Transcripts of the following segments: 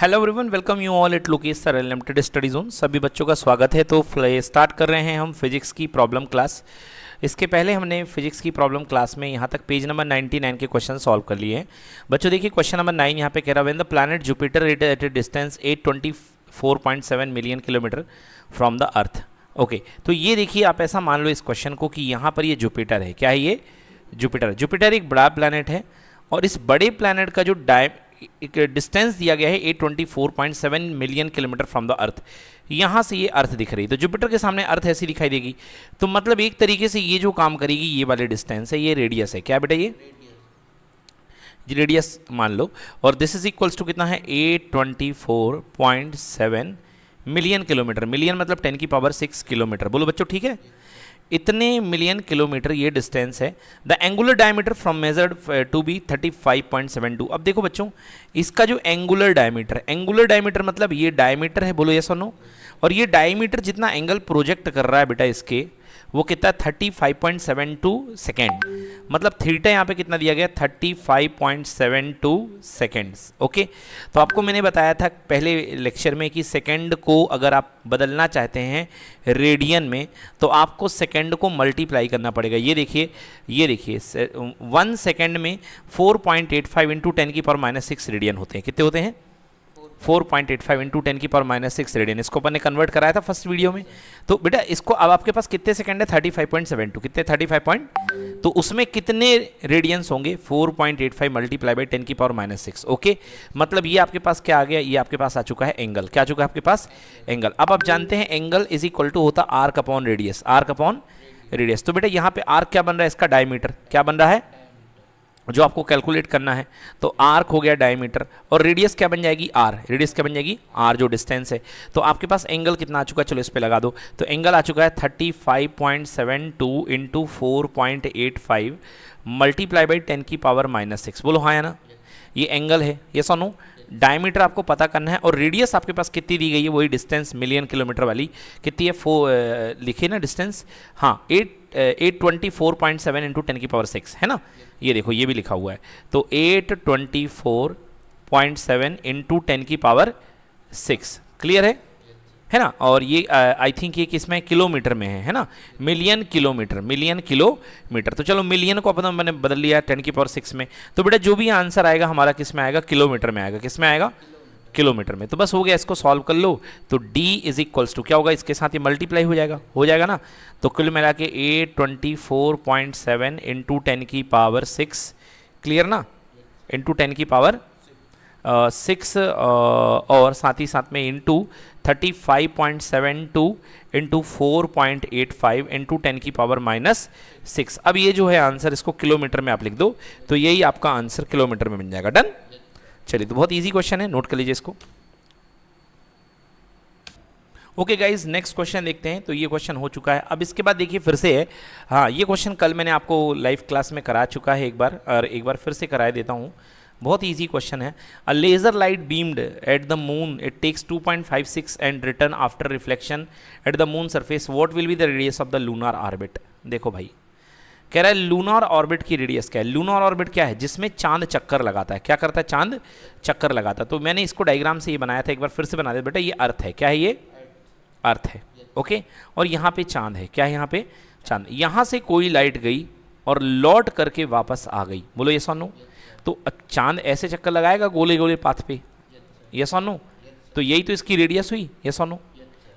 Hello everyone welcome you all it Lokesh sir limited study zone सभी बच्चों का स्वागत है तो स्टार्ट कर रहे हैं हम फिजिक्स की प्रॉब्लम क्लास इसके पहले हमने फिजिक्स की प्रॉब्लम क्लास में यहाँ तक पेज नंबर 99 के क्वेश्चन सॉल्व कर लिए हैं बच्चों देखिए क्वेश्चन नंबर नाइन यहाँ पे कह रहा है the planet Jupiter it at a distance at million kilometre from the earth okay तो ये देखिए आप ऐसा मान लो इस क्वेश्चन को कि यहाँ पर ये जुपिटर है क्या है ये जुपिटर जुपिटर एक बड़ा प्लानट है और इस बड़े प्लानट का जो डाय एक डिस्टेंस दिया गया है 824.7 million kilometre from the earth यहाँ से ये अर्थ दिख रही है तो जुपिटर के सामने अर्थ ऐसी दिखाई देगी तो मतलब एक तरीके से ये जो काम करेगी ये वाले डिस्टेंस है ये रेडियस है क्या बेटा ये रेडियस मान लो और दिस इज इक्वल्स टू कितना है 824.7 मिलियन किलोमीटर मिलियन मतलब 10 की पावर 6 किलोमीटर बोलो बच्चों ठीक है yeah. इतने मिलियन किलोमीटर ये डिस्टेंस है the angular diameter from measured to be 35.72 अब देखो बच्चों इसका जो एंगुलर डायमीटर एंगुलर डायमीटर मतलब ये डायमीटर है बोलो ये सुनो और ये डायमीटर जितना एंगल प्रोजेक्ट कर रहा है बेटा इसके वो कितना thirty five point seven two second मतलब थीटा यहाँ पे कितना दिया गया thirty five point seven two seconds okay तो आपको मैंने बताया था पहले लेक्चर में कि सेकेंड को अगर आप बदलना चाहते हैं रेडियन में तो आपको सेकेंड को मल्टीप्लाई करना पड़ेगा ये देखिए ये देखिए वन सेकेंड में four point eight five into ten की पावर माइनस सिक्स रेडियन होते हैं कितने होते हैं four point eight five into ten की पावर माइनस सिक्स रेडियन इसको अपन ने कन्वर्ट कराया था फर्स्ट वीडियो में तो बेटा इसको अब आपके पास कितने सेकंड है thirty five point seven two कितने थर्टी फाइव पॉइंट तो उसमें कितने रेडियंस होंगे four point eight five multiply by ten की पावर माइनस सिक्स ओके मतलब ये आपके पास क्या आ गया ये आपके पास आ चुका है एंगल क्या आ चुका है आपके पास एंगल अब आप जानते हैं एंगल इज इक्वल टू होता arc upon radius arc upon radius तो बेटा यहाँ पे आर्क क्या बन रहा है इसका डायमीटर क्या बन रहा है जो आपको कैलकुलेट करना है तो आर्क हो गया डायमीटर और रेडियस क्या बन जाएगी आर रेडियस क्या बन जाएगी आर जो डिस्टेंस है तो आपके पास एंगल कितना आ चुका है चलो इस पर लगा दो तो एंगल आ चुका है thirty five point seven two into four point eight five multiply by ten की पावर माइनस सिक्स बोलो हाँ या ना ये एंगल है ये सोनो डायमीटर आपको पता करना है और रेडियस आपके पास कितनी दी गई है वही डिस्टेंस मिलियन किलोमीटर वाली कितनी है फो लिखिए ना डिस्टेंस हाँ eight eight twenty four point seven into ten की पावर सिक्स है ना हाँ, yeah. ये देखो ये भी लिखा हुआ है तो eight twenty four point seven into ten की पावर सिक्स क्लियर है है ना और ये आई uh, थिंक ये किसमें किलोमीटर में है है ना मिलियन किलोमीटर मिलियन किलोमीटर तो चलो मिलियन को अपना मैंने बदल लिया टेन की पावर सिक्स में तो बेटा जो भी आंसर आएगा हमारा किस में आएगा किलोमीटर में आएगा किस में आएगा किलोमीटर में तो बस हो गया इसको सॉल्व कर लो तो d इज इक्वल्स टू क्या होगा इसके साथ ही मल्टीप्लाई हो जाएगा हो जाएगा ना तो कुल मिला के eight twenty four point seven into ten की पावर सिक्स क्लियर ना इंटू टेन की पावर सिक्स uh, uh, और साथ ही साथ में into thirty five point seven two into four point eight five into ten की पावर माइनस सिक्स अब ये जो है आंसर इसको किलोमीटर में आप लिख दो तो यही आपका आंसर किलोमीटर में मिल जाएगा डन चलिए तो बहुत ईजी क्वेश्चन है नोट कर लीजिए इसको ओके गाइज नेक्स्ट क्वेश्चन देखते हैं तो ये क्वेश्चन हो चुका है अब इसके बाद देखिए फिर से है हाँ ये क्वेश्चन कल मैंने आपको लाइव क्लास में करा चुका है एक बार और एक बार फिर से कराए देता हूँ बहुत ईजी क्वेश्चन है a laser light beamed at the moon it takes 2.56 and return after reflection at the moon surface what will be the radius of the lunar orbit देखो भाई कह रहा है लूनर ऑर्बिट की रेडियस क्या है lunar orbit क्या है जिसमें चांद चक्कर लगाता है क्या करता है चांद चक्कर लगाता है तो मैंने इसको डायग्राम से ये बनाया था एक बार फिर से बना दिया बेटा ये अर्थ है क्या है ये अर्थ है ओके और यहाँ पे चांद है क्या है यहाँ पे चांद यहाँ से कोई लाइट गई और लौट करके वापस आ गई बोलो ये सोनू तो चांद ऐसे चक्कर लगाएगा गोले गोले पाथ पे ये सोनू तो यही तो इसकी रेडियस हुई ये सोनू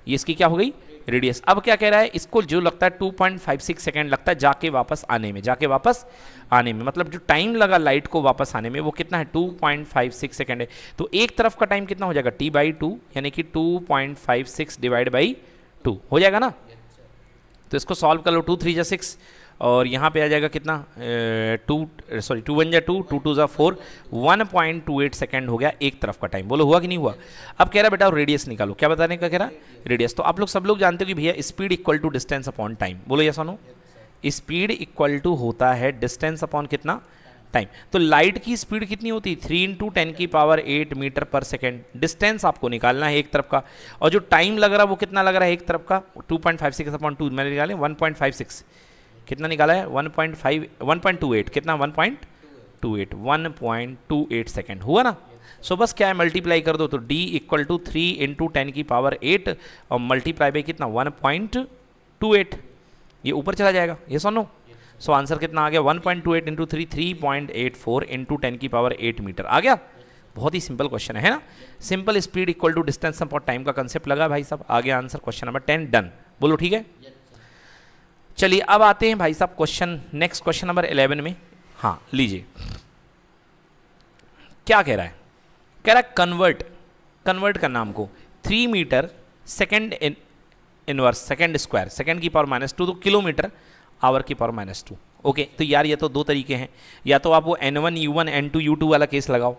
ये इसकी क्या हो गई रेडियस अब क्या कह रहा है इसको जो लगता है सिक्स सेकेंड लगता है जाके वापस आने में जाके वापस आने में मतलब जो टाइम लगा लाइट को वापस आने में वो कितना है टू पॉइंट सिक्स सेकेंड है तो एक तरफ का टाइम कितना हो जाएगा टी बाई टू यानी कि two point five six divide by two हो जाएगा ना तो इसको सॉल्व कर लो टू थ्री या सिक्स और यहाँ पे आ जाएगा कितना टू सॉरी टू वन जा टू टू टू ज़ा four one point two eight second हो गया एक तरफ का टाइम बोलो हुआ कि नहीं हुआ अब कह रहा बेटा रेडियस निकालो क्या बताने का कह रहा रेडियस तो आप लोग सब लोग जानते हो कि भैया speed equal to distance upon time बोलो या सोनो स्पीड इक्वल टू होता है डिस्टेंस अपॉन कितना टाइम तो लाइट की स्पीड कितनी होती है थ्री इंटू टेन की power eight metre per second distance आपको निकालना है एक तरफ का और जो टाइम लग रहा है वो कितना लग रहा है एक तरफ का two point five six upon two मैंने निकाले वन पॉइंट फाइव सिक्स कितना निकाला है 1.5 1.28 कितना 1.28 1.28 सेकेंड हुआ ना सो so, बस क्या है मल्टीप्लाई कर दो तो d equal to three into ten की पावर एट और मल्टीप्लाई बाई कितना 1.28 ये ऊपर चला जाएगा ये सुनो सो आंसर कितना आ गया 1.28 point two eight into three three point eight four into ten की पावर एट मीटर आ गया बहुत ही सिंपल क्वेश्चन है ना simple speed equal to distance upon time का कंसेप्ट लगा भाई साहब आगे answer question number ten done बोलो ठीक है चलिए अब आते हैं भाई साहब question next question number eleven में हाँ लीजिए क्या कह रहा है कह रहा है कन्वर्ट कन्वर्ट का नाम को three metre second inverse second square second की पावर माइनस टू तो किलोमीटर आवर की पावर माइनस टू ओके तो यार ये तो दो तरीके हैं या तो आप वो N one U one N two U two वाला केस लगाओ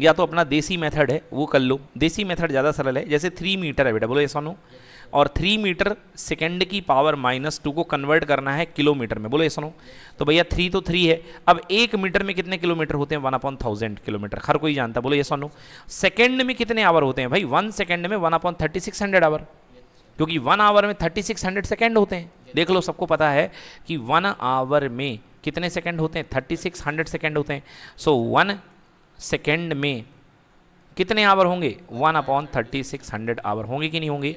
या तो अपना देसी मेथड है वो कर लो देसी मेथड ज़्यादा सरल है जैसे थ्री मीटर है बेटा बोलो ये सोनू yes. और थ्री मीटर सेकेंड की पावर माइनस टू को कन्वर्ट करना है किलोमीटर में बोलो ये सुनो तो भैया थ्री तो थ्री है अब एक मीटर में कितने किलोमीटर होते हैं वन अपॉन थाउजेंड किलोमीटर हर कोई जानता है बोलो ये सुनो सेकेंड में कितने आवर होते हैं भाई वन सेकेंड में one upon thirty six hundred hour क्योंकि वन आवर में थर्टी सिक्स हंड्रेड सेकेंड होते हैं देख लो सबको पता है कि वन आवर में कितने सेकेंड होते हैं थर्टी सिक्स हंड्रेड सेकेंड होते हैं सो वन सेकेंड में कितने आवर होंगे one upon thirty six hundred hour होंगे कि नहीं होंगे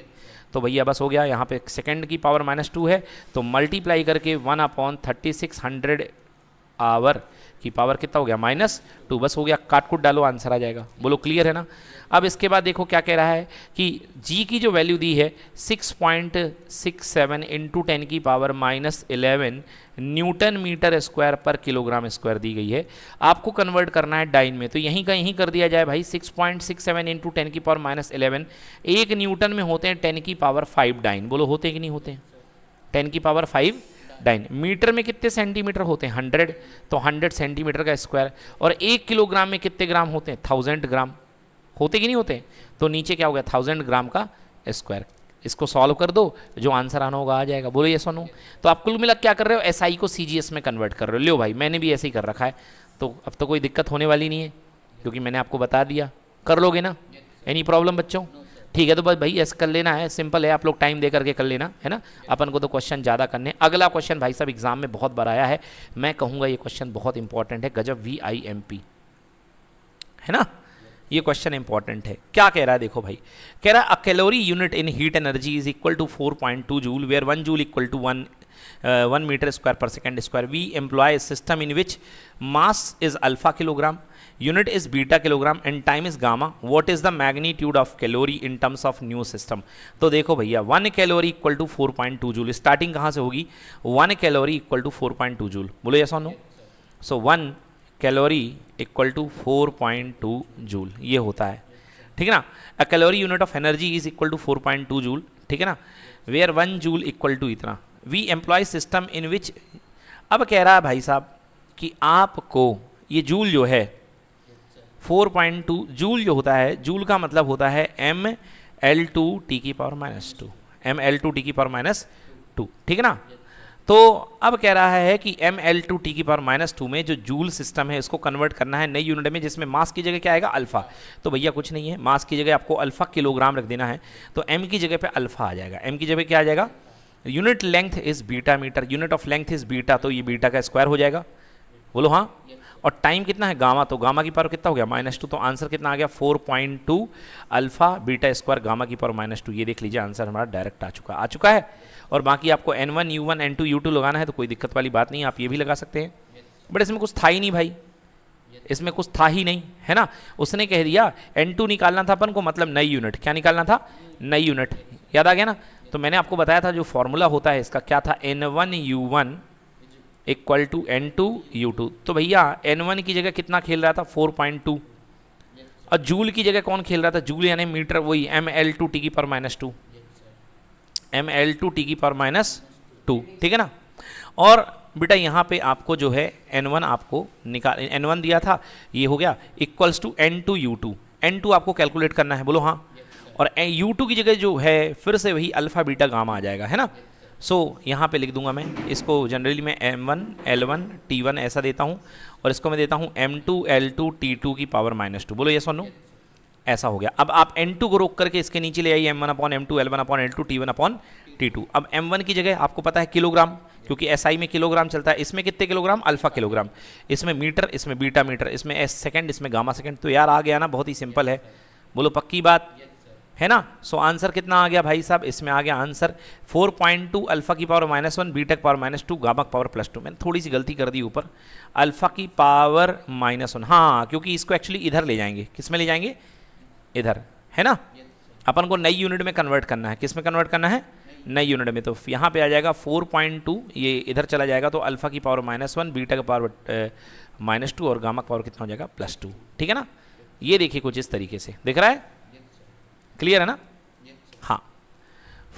तो भैया बस हो गया यहाँ पे सेकेंड की पावर माइनस टू है तो मल्टीप्लाई करके one upon thirty six hundred hour की पावर कितना हो गया माइनस टू बस हो गया कूट डालो आंसर आ जाएगा बोलो क्लियर है ना अब इसके बाद देखो क्या कह रहा है कि जी की जो वैल्यू दी है 6.67 point six seven into ten की power minus eleven newton metre square per kilogram square दी गई है आपको कन्वर्ट करना है डाइन में तो यहीं का यहीं कर दिया जाए भाई 6.67 point six seven into ten की पावर माइनस इलेवन एक न्यूटन में होते हैं टेन की पावर फाइव डाइन बोलो होते कि नहीं होते टेन की पावर फाइव डाइन मीटर में कितने सेंटीमीटर होते हैं हंड्रेड तो हंड्रेड सेंटीमीटर का स्क्वायर और एक किलोग्राम में कितने ग्राम होते हैं थाउजेंड ग्राम होते कि नहीं होते तो नीचे क्या हो गया थाउजेंड ग्राम का स्क्वायर इसको सॉल्व कर दो जो आंसर आना होगा आ जाएगा बोलो ये सोनू तो आप कुल मिला क्या कर रहे हो एस SI को सी में कन्वर्ट कर रहे हो लियो भाई मैंने भी ऐसे ही कर रखा है तो अब तो कोई दिक्कत होने वाली नहीं है क्योंकि मैंने आपको बता दिया कर लोगे ना एनी प्रॉब्लम बच्चों ठीक है तो बस भाई ऐसे कर लेना है सिंपल है आप लोग टाइम दे करके कर लेना है ना अपन को तो क्वेश्चन ज़्यादा करने अगला क्वेश्चन भाई साहब एग्जाम में बहुत बार आया है मैं कहूँगा ये क्वेश्चन बहुत इंपॉर्टेंट है गजब वी आई एम पी है ना ये क्वेश्चन इंपॉर्टेंट है क्या कह रहा है देखो भाई कह रहा है a calorie unit in heat energy is equal to four point two joule where one joule equal to one one metre square per second square we employ system in which mass is alpha kilogram unit is beta kilogram and time is gamma what is the magnitude of calorie in terms of new system तो देखो भैया one calorie equal to four point two joule starting कहाँ से होगी one calorie equal to four point two joule बोलो yes no so one calorie equal to four point two joule ये होता है ठीक है ना a calorie unit of energy is equal to four point two joule ठीक है ना where one joule equal to इतना we employ system in which अब कह रहा है भाई साहब कि आपको ये जूल जो है 4.2 जूल जो होता है जूल का मतलब होता है एम एल टू टी की power minus two M L two T की पावर माइनस टू ठीक है ना तो अब कह रहा है कि एम एल टू टी की पावर माइनस टू में जो जूल सिस्टम है इसको कन्वर्ट करना है नई यूनिट में जिसमें मास की जगह क्या आएगा अल्फा तो भैया कुछ नहीं है मास की जगह आपको अल्फा किलोग्राम रख देना है तो एम की जगह पे अल्फा आ जाएगा एम की जगह क्या आ जाएगा unit length is beta metre unit of length is beta तो ये बीटा का स्क्वायर हो जाएगा बोलो हाँ और टाइम कितना है गामा तो गामा की पावर कितना हो गया माइनस टू तो आंसर कितना आ गया four point two alpha beta square gamma की पावर माइनस टू ये देख लीजिए आंसर हमारा डायरेक्ट आ चुका आ चुका है और बाकी आपको N one U one N two U two लगाना है तो कोई दिक्कत वाली बात नहीं आप ये भी लगा सकते हैं बट इसमें कुछ था ही नहीं भाई इसमें कुछ था ही नहीं है ना उसने कह दिया एन टू निकालना था अपन को मतलब नई यूनिट क्या निकालना था नई यूनिट याद आ गया ना तो मैंने आपको बताया था जो फॉर्मूला होता है इसका क्या था N one U one equal to N two U two तो भैया एन वन की जगह कितना खेल रहा था फोर पॉइंट टू और जूल की जगह कौन खेल रहा था जूल यानी मीटर वही एम एल टू टी की पर minus two M L two T की पर माइनस टू ठीक है ना और बेटा यहाँ पे आपको जो है एन वन आपको निकाल एन वन दिया था ये हो गया equals to N two U two N two आपको कैलकुलेट करना है बोलो हाँ और यू टू की जगह जो है फिर से वही अल्फ़ा बीटा गामा आ जाएगा है ना सो so, यहाँ पे लिख दूंगा मैं इसको जनरली मैं m1, l1, t1 ऐसा देता हूँ और इसको मैं देता हूँ m2, l2, t2 की पावर माइनस टू बोलो ये सुनो ऐसा हो गया अब आप n2 को रोक करके इसके नीचे ले आइए m1 upon L one upon T one upon two अब m1 की जगह आपको पता है किलोग्राम क्योंकि एस SI में किलोग्राम चलता है इसमें कितने किलोग्राम अल्फा किलोग्राम इसमें मीटर इसमें बीटा मीटर इसमें एस सेकेंड इसमें गामा सेकेंड तो यार आ गया ना बहुत ही सिंपल है बोलो पक्की बात है ना सो so, आंसर कितना आ गया भाई साहब इसमें आ गया आंसर 4.2 पॉइंट टू अल्फ़ा की power minus one beta power minus two gamma power plus two मैंने थोड़ी सी गलती कर दी ऊपर अल्फ़ा की पावर माइनस वन हाँ क्योंकि इसको एक्चुअली इधर ले जाएंगे किस में ले जाएंगे इधर है ना अपन को नई यूनिट में कन्वर्ट करना है किस में कन्वर्ट करना है नई यूनिट में तो यहाँ पे आ जाएगा फोर ये इधर चला जाएगा तो अल्फ़ा की पावर माइनस वन बी का पावर माइनस टू और गामक पावर कितना हो जाएगा प्लस टू ठीक है ना ये देखिए कुछ इस तरीके से दिख रहा है क्लियर है ना हाँ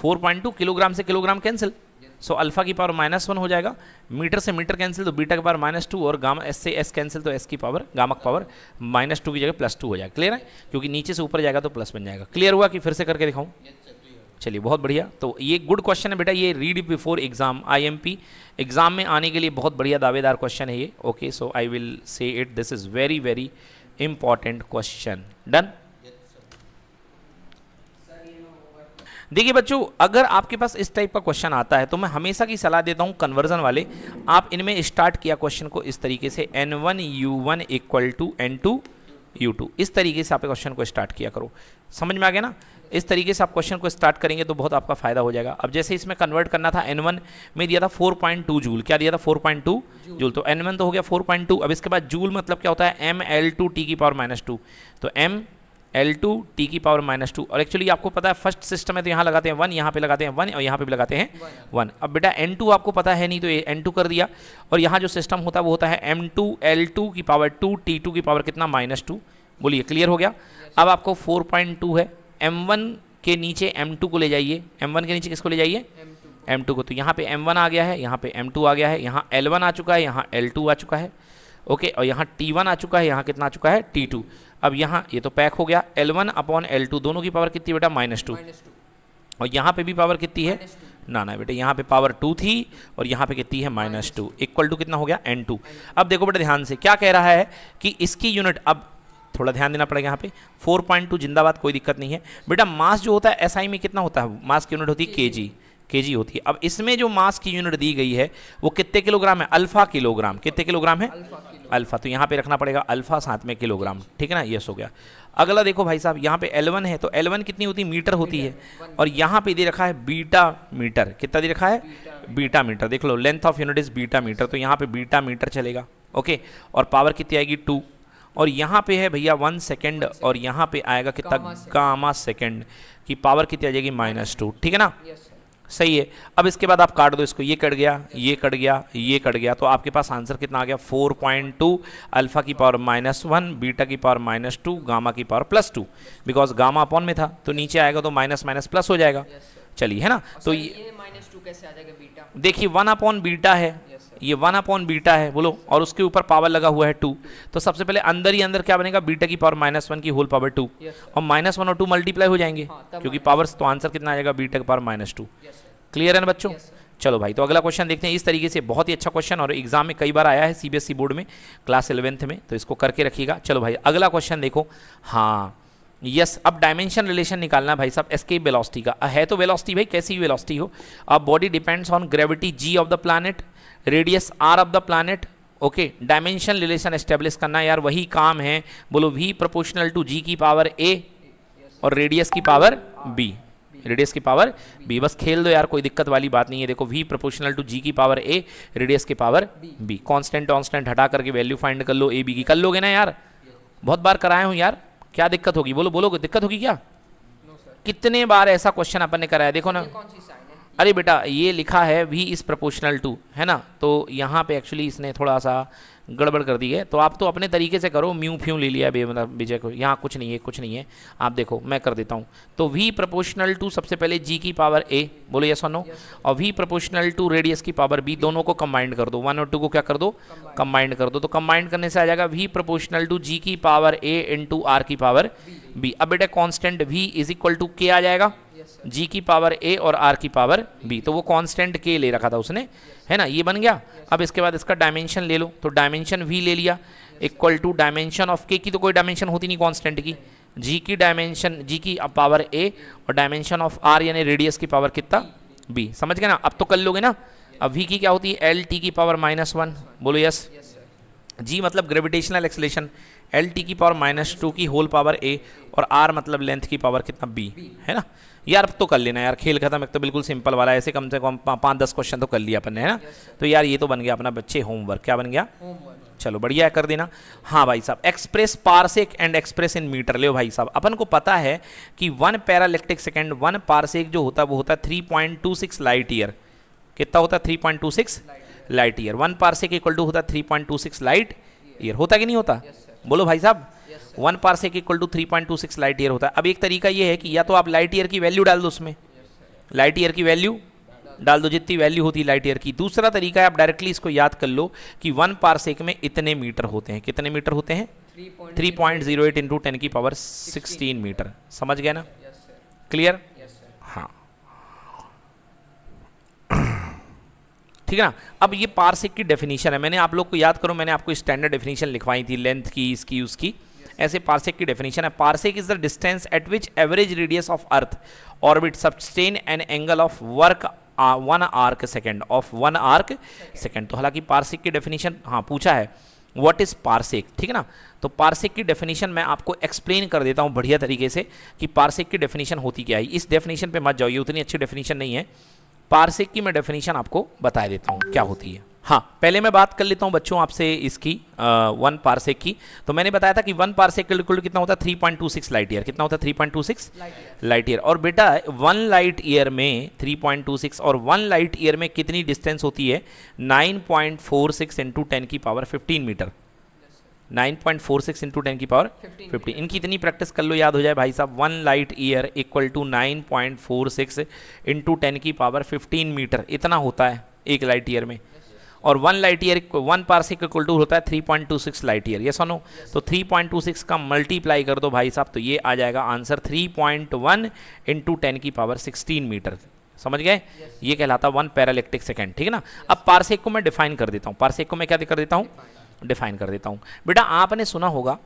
4.2 किलोग्राम से किलोग्राम कैंसिल सो अल्फा की पावर माइनस वन हो जाएगा मीटर से मीटर कैंसिल तो बीटा की पावर माइनस टू और गामा एस से एस कैंसिल तो एस की पावर गामा की पावर माइनस टू की जगह प्लस टू हो जाएगा क्लियर है क्योंकि नीचे से ऊपर जाएगा तो प्लस बन जाएगा क्लियर हुआ कि फिर से करके दिखाऊँ चलिए बहुत बढ़िया तो ये गुड क्वेश्चन है बेटा ये read before exam P exam में आने के लिए बहुत बढ़िया दावेदार क्वेश्चन है ये okay so I will say it this is very very important question done देखिए बच्चों अगर आपके पास इस टाइप का क्वेश्चन आता है तो मैं हमेशा की सलाह देता हूँ कन्वर्जन वाले आप इनमें स्टार्ट किया क्वेश्चन को इस तरीके से N one U one equal to N two U two इस तरीके से आप क्वेश्चन को स्टार्ट किया करो समझ में आ गया ना इस तरीके से आप क्वेश्चन को स्टार्ट करेंगे तो बहुत आपका फायदा हो जाएगा अब जैसे इसमें कन्वर्ट करना था एन वन में दिया था फोर पॉइंट टू जूल क्या दिया था फोर पॉइंट टू जूल तो एन वन तो हो गया फोर पॉइंट टू अब इसके बाद जूल मतलब क्या होता है एम एल टू टी की पावर माइनस टू तो एम एल टू टी की पावर माइनस टू और एक्चुअली आपको पता है फर्स्ट सिस्टम है तो यहाँ लगाते हैं वन यहाँ पे लगाते हैं वन और यहाँ पे भी लगाते हैं वन अब बेटा एन टू आपको पता है नहीं तो एन टू कर दिया और यहाँ जो सिस्टम होता है वो होता है एम टू एल टू की पावर टू टी टू की पावर कितना माइनस टू बोलिए क्लियर हो गया अब आपको फोर पॉइंट टू है एम वन के नीचे एम टू को ले जाइए एम वन के नीचे किसको ले जाइए एम टू को तो यहाँ पे एम वन आ गया है यहाँ पे एम टू आ गया है यहाँ एल वन आ चुका है यहाँ एल टू आ चुका है ओके और यहाँ टी वन आ चुका है यहाँ कितना आ चुका है टी टू अब यहाँ ये तो पैक हो गया L one upon L two दोनों की पावर कितनी बेटा माइनस टू और यहाँ पे भी पावर कितनी है ना ना बेटा यहाँ पे पावर टू थी और यहाँ पे कितनी है माइनस टू इक्वल टू कितना हो गया एन टू अब देखो बेटा ध्यान से क्या कह रहा है कि इसकी यूनिट अब थोड़ा ध्यान देना पड़ेगा यहाँ पे 4.2 जिंदाबाद कोई दिक्कत नहीं है बेटा मास जो होता है एसआई SI में कितना होता है मास की यूनिट होती है के जी केजी होती है अब इसमें जो मास की यूनिट दी गई है वो कितने किलोग्राम है अल्फा किलोग्राम कितने किलोग्राम है अल्फा तो यहाँ पे रखना पड़ेगा अल्फा साथ में किलोग्राम ठीक है ना यस हो गया अगला देखो भाई साहब यहाँ पे एलवन है तो एलवन कितनी होती है मीटर होती है और यहाँ पे दे रखा है बीटा मीटर कितना दे रखा है बीटा मीटर देख लो length of unit is beta metre तो यहाँ पे बीटा मीटर चलेगा ओके और पावर कितनी आएगी टू और यहाँ पे है भैया वन सेकेंड और यहाँ पे आएगा कितना गामा सेकेंड की पावर कितनी आ जाएगी माइनस टू ठीक है ना सही है अब इसके बाद आप काट दो इसको ये कट गया ये कट गया ये कट गया तो आपके पास आंसर कितना आ गया 4.2 पॉइंट अल्फ़ा की पावर माइनस वन बीटा की पावर माइनस टू गामा की power plus two because gamma upon में था तो नीचे आएगा तो माइनस माइनस प्लस हो जाएगा चलिए है ना तो ये, बीटा देखिए वन अपॉन बीटा है ये वन अपॉन बीटा है बोलो और उसके ऊपर पावर लगा हुआ है टू तो सबसे पहले अंदर ही अंदर क्या बनेगा बीटा की पावर माइनस वन की होल पावर टू और माइनस वन और टू मल्टीप्लाई हो जाएंगे हाँ, क्योंकि पावर तो आंसर कितना आएगा बीटा की पावर माइनस टू क्लियर है ना बच्चों yes, चलो भाई तो अगला क्वेश्चन देखते हैं इस तरीके से बहुत ही अच्छा क्वेश्चन और एग्जाम में कई बार आया है सीबीएसई बोर्ड e में क्लास इलेवेंथ में तो इसको करके रखिएगा चलो भाई अगला क्वेश्चन देखो हाँ यस yes, अब डायमेंशन रिलेशन निकालना भाई साहब एस्केप वेलोसिटी का है तो वेलोसिटी भाई कैसी वेलोसिटी हो अब body depends on gravity G of the planet radius R of the planet okay dimension relation establish करना यार वही काम है बोलो वी प्रोपोर्शनल टू जी की पावर ए और रेडियस की पावर बी रेडियस की पावर बी बस खेल दो यार कोई दिक्कत वाली बात नहीं है देखो वी प्रोपोर्शनल टू जी की पावर ए रेडियस की पावर बी कांस्टेंट कांस्टेंट हटा करके वैल्यू फाइंड कर लो ए बी की कर लोगे ना यार बहुत बार कराया हूँ यार क्या दिक्कत होगी बोलो बोलो दिक्कत होगी क्या no, कितने बार ऐसा क्वेश्चन अपन ने कराया देखो ना अरे बेटा ये लिखा है वी इज़ प्रपोशनल टू है ना तो यहाँ पे एक्चुअली इसने थोड़ा सा गड़बड़ कर दी है तो आप तो अपने तरीके से करो म्यू फ्यू ले लिया बे मतलब विजय को यहाँ कुछ नहीं है कुछ नहीं है आप देखो मैं कर देता हूँ तो वी प्रपोशनल टू सबसे पहले जी की पावर ए बोलो ये सोनो और वी प्रपोर्शनल टू रेडियस की पावर बी दोनों को कंबाइंड कर दो वन और टू को क्या कर दो कंबाइंड कर दो तो कंबाइंड करने से आ जाएगा वी प्रपोर्शनल टू जी की पावर ए इंटू आर की पावर बी अब बेटा constant V is equal to K आ जाएगा जी की पावर ए और आर की पावर बी तो वो कांस्टेंट के ले रखा था उसने है ना ये बन गया अब इसके बाद इसका डायमेंशन ले लो तो डायमेंशन वी ले लिया इक्वल टू डायमेंशन ऑफ के की तो कोई डायमेंशन होती नहीं कांस्टेंट की जी की डायमेंशन जी की पावर ए और डायमेंशन ऑफ आर यानी रेडियस की पावर कितना बी समझ गए ना अब तो कर लोगे ना अब वी की क्या होती है एल टी की पावर माइनस वन बोलो यस जी मतलब ग्रेविटेशनल एक्सलेशन एल टी की पावर माइनस टू की होल पावर ए और आर मतलब लेंथ की पावर कितना बी है ना यार तो कर लेना यार खेल खत्म एक तो बिल्कुल सिंपल वाला ऐसे कम से कम पाँच दस क्वेश्चन तो कर लिया अपन ने है ना तो यार ये तो बन गया अपना बच्चे होमवर्क क्या बन गया चलो बढ़िया कर देना हाँ भाई साहब express parsec and express in metre ले भाई साहब अपन को पता है कि one parallactic second one parsec जो होता है वो होता है three point two six light year कितना होता है three point two six light year one parsec equal to होता है three point two six light year होता कि नहीं होता yes, बोलो भाई साहब one parsec equal to three point two six light year होता है अब एक तरीका ये है कि या तो आप लाइट ईयर की वैल्यू डाल दो उसमें लाइट ईयर की वैल्यू डाल दो जितनी वैल्यू होती है लाइट ईयर की दूसरा तरीका है आप डायरेक्टली इसको याद कर लो कि वन पार्सेक में इतने मीटर होते हैं कितने मीटर होते हैं three point zero eight into ten की पावर सिक्सटीन मीटर समझ गया ना क्लियर yes, हाँ ठीक है ना अब ये पार्सिक की डेफिनेशन है मैंने आप लोग को याद करो मैंने आपको स्टैंडर्ड डेफिनेशन लिखवाई थी लेंथ की इसकी उसकी ऐसे पार्सेक की डेफिनेशन है parsec is the distance at which average radius of earth orbit सब्सटेन an angle of work one arc second of one arc second तो हालांकि पार्सिक की डेफिनेशन हाँ पूछा है व्हाट इज़ पार्सिक ठीक है ना तो पार्सिक की डेफिनेशन मैं आपको एक्सप्लेन कर देता हूँ बढ़िया तरीके से कि पार्सिक की डेफिनेशन होती क्या है इस डेफिनेशन पे मत जाओ ये उतनी अच्छी डेफिनेशन नहीं है पार्सिक की मैं डेफिनेशन आपको बता देता हूँ क्या होती है हाँ पहले मैं बात कर लेता हूँ बच्चों आपसे इसकी आ, वन पार्सेक की तो मैंने बताया था कि वन के किलोमीटर कितना होता है three point two six light year कितना होता है three point two six light year और बेटा वन लाइट ईयर में थ्री पॉइंट टू सिक्स और वन लाइट ईयर में कितनी डिस्टेंस होती है nine point four six into ten की power fifteen metre nine point four six into ten की पावर फिफ्टीन इनकी इतनी प्रैक्टिस कर लो याद हो जाए भाई साहब one light year equal to nine point four six into ten की पावर फिफ्टीन मीटर इतना होता है एक लाइट ईयर में yes, और one light year one parsec equal to होता है three point two six light year ये सुनो तो थ्री पॉइंट टू सिक्स का मल्टीप्लाई कर दो भाई साहब तो ये आ जाएगा answer three point one into ten की पावर सिक्सटीन मीटर समझ गए yes. ये कहलाता वन पैरालिक्टिक सेकेंड ठीक है ना अब पार्सेक को मैं डिफाइन कर देता हूँ पार्सेक को मैं क्या कर देता हूँ डिफाइन कर देता हूँ बेटा आपने सुना होगा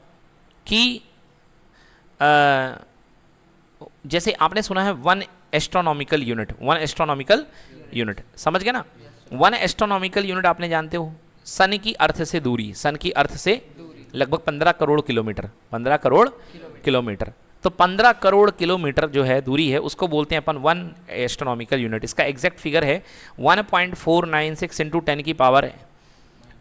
कि आ, जैसे आपने सुना है one astronomical unit one astronomical unit समझ गए ना वन एस्ट्रोनॉमिकल यूनिट आपने जानते हो सन की अर्थ से दूरी सन की अर्थ से लगभग पंद्रह करोड़ किलोमीटर पंद्रह करोड़ किलोमीटर तो पंद्रह करोड़ किलोमीटर जो है दूरी है उसको बोलते हैं अपन वन एस्ट्रोनॉमिकल यूनिट इसका एग्जैक्ट फिगर है one point four nine six into ten की पावर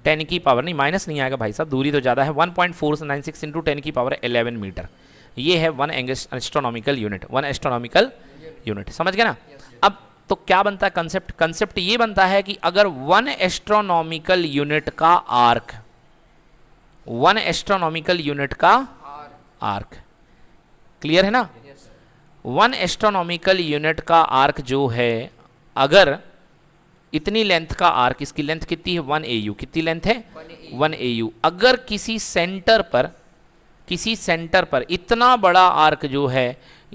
टेन की पावर नहीं माइनस नहीं आएगा भाई साहब दूरी तो ज़्यादा है one point four nine six into ten की पावर एलेवन मीटर ये है वन एंग astronomical unit one astronomical unit समझ गए ना yes. तो क्या बनता है कंसेप्ट कंसेप्ट ये बनता है कि अगर वन एस्ट्रोनॉमिकल यूनिट का आर्क वन एस्ट्रोनॉमिकल यूनिट का आर्क क्लियर है ना वन एस्ट्रोनॉमिकल यूनिट का आर्क जो है अगर इतनी लेंथ का आर्क इसकी लेंथ कितनी है वन ए यू कितनी लेंथ है वन ए यू अगर किसी सेंटर पर किसी सेंटर पर इतना बड़ा आर्क जो है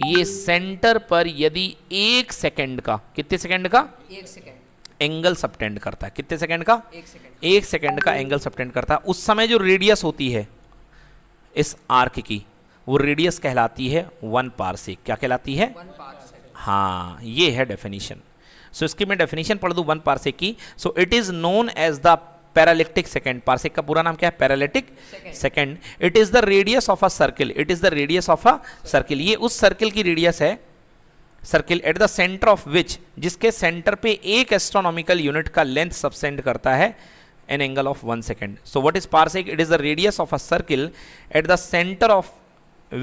ये सेंटर पर यदि एक सेकंड का कितने सेकंड का एक सेकंड एंगल सबटेंड करता है कितने सेकंड का एक सेकंड एक सेकंड का एंगल सबटेंड करता है उस समय जो रेडियस होती है इस आर्क की वो रेडियस कहलाती है वन से क्या कहलाती है हाँ ये है डेफिनेशन सो so, इसकी मैं डेफिनेशन पढ़ दू वन से की so it is known as the parallactic second parsec का पूरा नाम क्या है parallactic second it is the radius of a circle it is the radius of a circle ये उस सर्किल की रेडियस है circle at the centre of which जिसके सेंटर पे एक एस्ट्रोनॉमिकल यूनिट का लेंथ सबसेंड करता है an angle of one second so what is parsec it is the radius of a circle at the centre of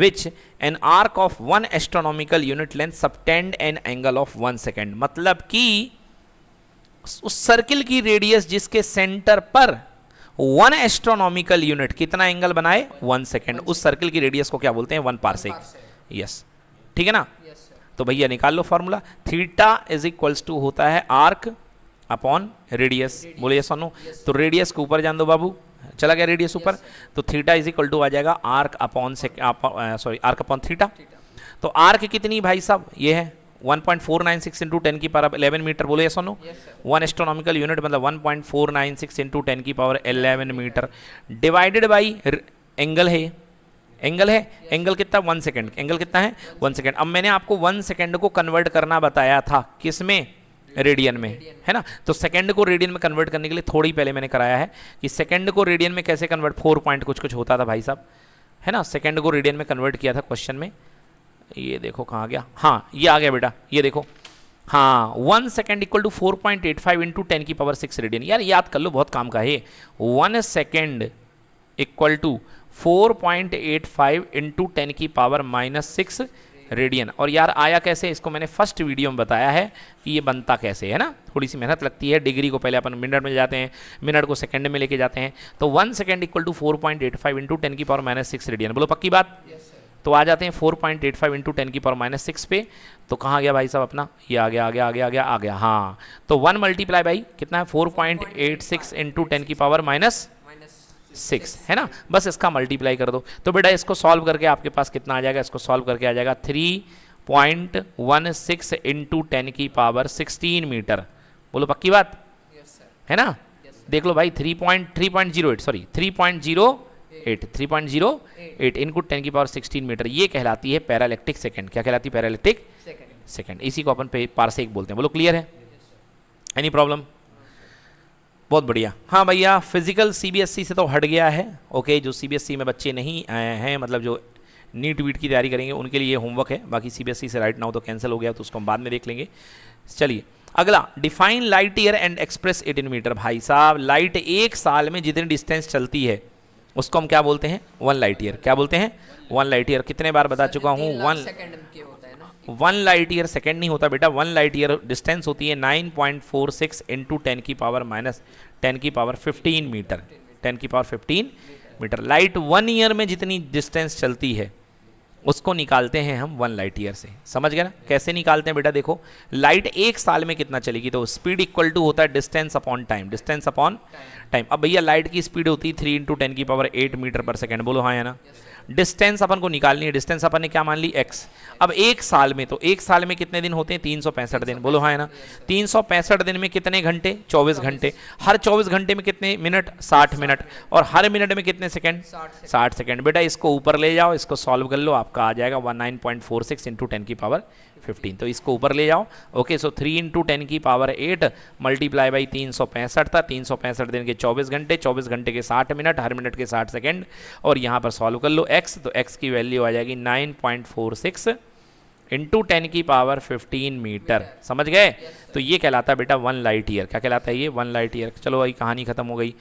which an arc of one astronomical unit length subtend an angle of one second मतलब कि उस circle की radius जिसके centre पर one astronomical unit कितना angle बनाए one second उस circle की रेडियस को क्या बोलते हैं वन पार्सिक यस ठीक है ना तो भैया निकाल लो formula theta is equals to होता है आर्क अपॉन रेडियस बोले सोनू तो रेडियस को ऊपर जान दो बाबू चला गया रेडियस ऊपर तो थीटा इज इक्वल टू आ जाएगा आर्क अपॉन से सॉरी आर्क अपॉन थीटा तो आर्क कितनी भाई साहब ये है one point four nine six into ten की पावर एलेवन मीटर बोले सोनो वन एस्ट्रोनॉमिकल यूनिट मतलब one point four nine six into ten की power eleven metre divided by angle है एंगल है एंगल कितना वन सेकेंड एंगल कितना है वन सेकेंड अब मैंने आपको वन सेकेंड को कन्वर्ट करना बताया था किस में रेडियन में है ना तो सेकेंड को रेडियन में कन्वर्ट करने के लिए थोड़ी पहले मैंने कराया है कि सेकेंड को रेडियन में कैसे कन्वर्ट फोर पॉइंट कुछ कुछ होता था भाई साहब है ना सेकेंड को रेडियन में कन्वर्ट किया था क्वेश्चन में ये देखो कहाँ गया हाँ ये आ गया बेटा ये देखो हाँ one second equal to four point eight five into ten की पावर सिक्स रेडियन यार याद कर लो बहुत काम का है one second equal to four point eight five into ten की पावर माइनस सिक्स रेडियन और यार आया कैसे इसको मैंने फर्स्ट वीडियो में बताया है कि ये बनता कैसे है ना थोड़ी सी मेहनत लगती है डिग्री को पहले अपन मिनट में जाते हैं मिनट को सेकेंड में लेके जाते हैं तो one second equal to four point eight five into ten की पावर माइनस सिक्स रेडियन बोलो पक्की बात yes, तो आ जाते हैं four point eight five into ten की पावर माइनस सिक्स पे तो कहाँ गया भाई साहब अपना ये आ गया आ गया आ गया आ गया आ गया हाँ तो वन मल्टीप्लाई भाई कितना है four point eight six into ten की पावर माइनस सिक्स है ना बस इसका मल्टीप्लाई कर दो तो बेटा इसको सॉल्व करके आपके पास कितना आ जाएगा इसको सॉल्व करके आ जाएगा three point one six into ten की पावर सिक्सटीन मीटर बोलो पक्की बात yes, है ना yes, देख लो भाई three point three point zero eight sorry three point zero eight three point zero eight इनको टेन की पावर सिक्सटीन मीटर ये कहलाती है पैरालेक्टिक सेकंड क्या कहलाती है पैरालेक्टिक सेकंड इसी को अपन पार्सेक बोलते हैं बोलो क्लियर है एनी प्रॉब्लम बहुत बढ़िया हाँ भैया फिजिकल सीबीएसई e से तो हट गया है ओके जो सीबीएसई e में बच्चे नहीं आए हैं मतलब जो नीट वीट की तैयारी करेंगे उनके लिए होमवर्क है बाकी सीबीएसई e से राइट ना हो तो कैंसिल हो गया तो उसको हम बाद में देख लेंगे चलिए अगला define light year and express eighteen metre भाई साहब लाइट एक साल में जितनी डिस्टेंस चलती है उसको हम क्या बोलते हैं वन लाइट ईयर क्या बोलते हैं वन लाइट ईयर कितने बार बता चुका हूँ one one light year second नहीं होता बेटा वन लाइट ईयर डिस्टेंस होती है nine point four six into ten की पावर माइनस टेन की पावर फिफ्टीन मीटर टेन की power fifteen metre light one year में जितनी डिस्टेंस चलती है उसको निकालते हैं हम वन लाइट ईयर से समझ गए ना कैसे निकालते हैं बेटा देखो लाइट एक साल में कितना चलेगी तो स्पीड इक्वल टू होता है distance upon time distance upon time अब भैया लाइट की स्पीड होती है थ्री इंटू टेन की power eight metre per second बोलो हाँ है ना yes, डिस्टेंस अपन को निकालनी है डिस्टेंस अपन ने क्या मान ली एक्स अब एक साल में तो एक साल में कितने दिन होते हैं तीन सौ दिन बोलो हाँ ना तीन सौ दिन में कितने घंटे चौबीस घंटे हर चौबीस घंटे में कितने मिनट साठ मिनट और हर मिनट में कितने सेकेंड साठ सेकेंड बेटा इसको ऊपर ले जाओ इसको सॉल्व कर लो आपका आ जाएगा one nine point four six into ten की पावर फिफ्टीन तो इसको ऊपर ले जाओ okay so three into ten की पावर एट मल्टीप्लाई बाई तीन सौ पैंसठ था तीन सौ पैंसठ दिन के चौबीस घंटे चौबीस घंटे के साठ मिनट हर मिनट के साठ सेकेंड और यहाँ पर सॉल्व कर लो एक्स तो एक्स की वैल्यू आ जाएगी nine point four six into ten की पावर 15 मीटर समझ गए तो ये कहलाता है बेटा वन लाइट ईयर क्या कहलाता है ये वन लाइट ईयर चलो भाई कहानी खत्म हो गई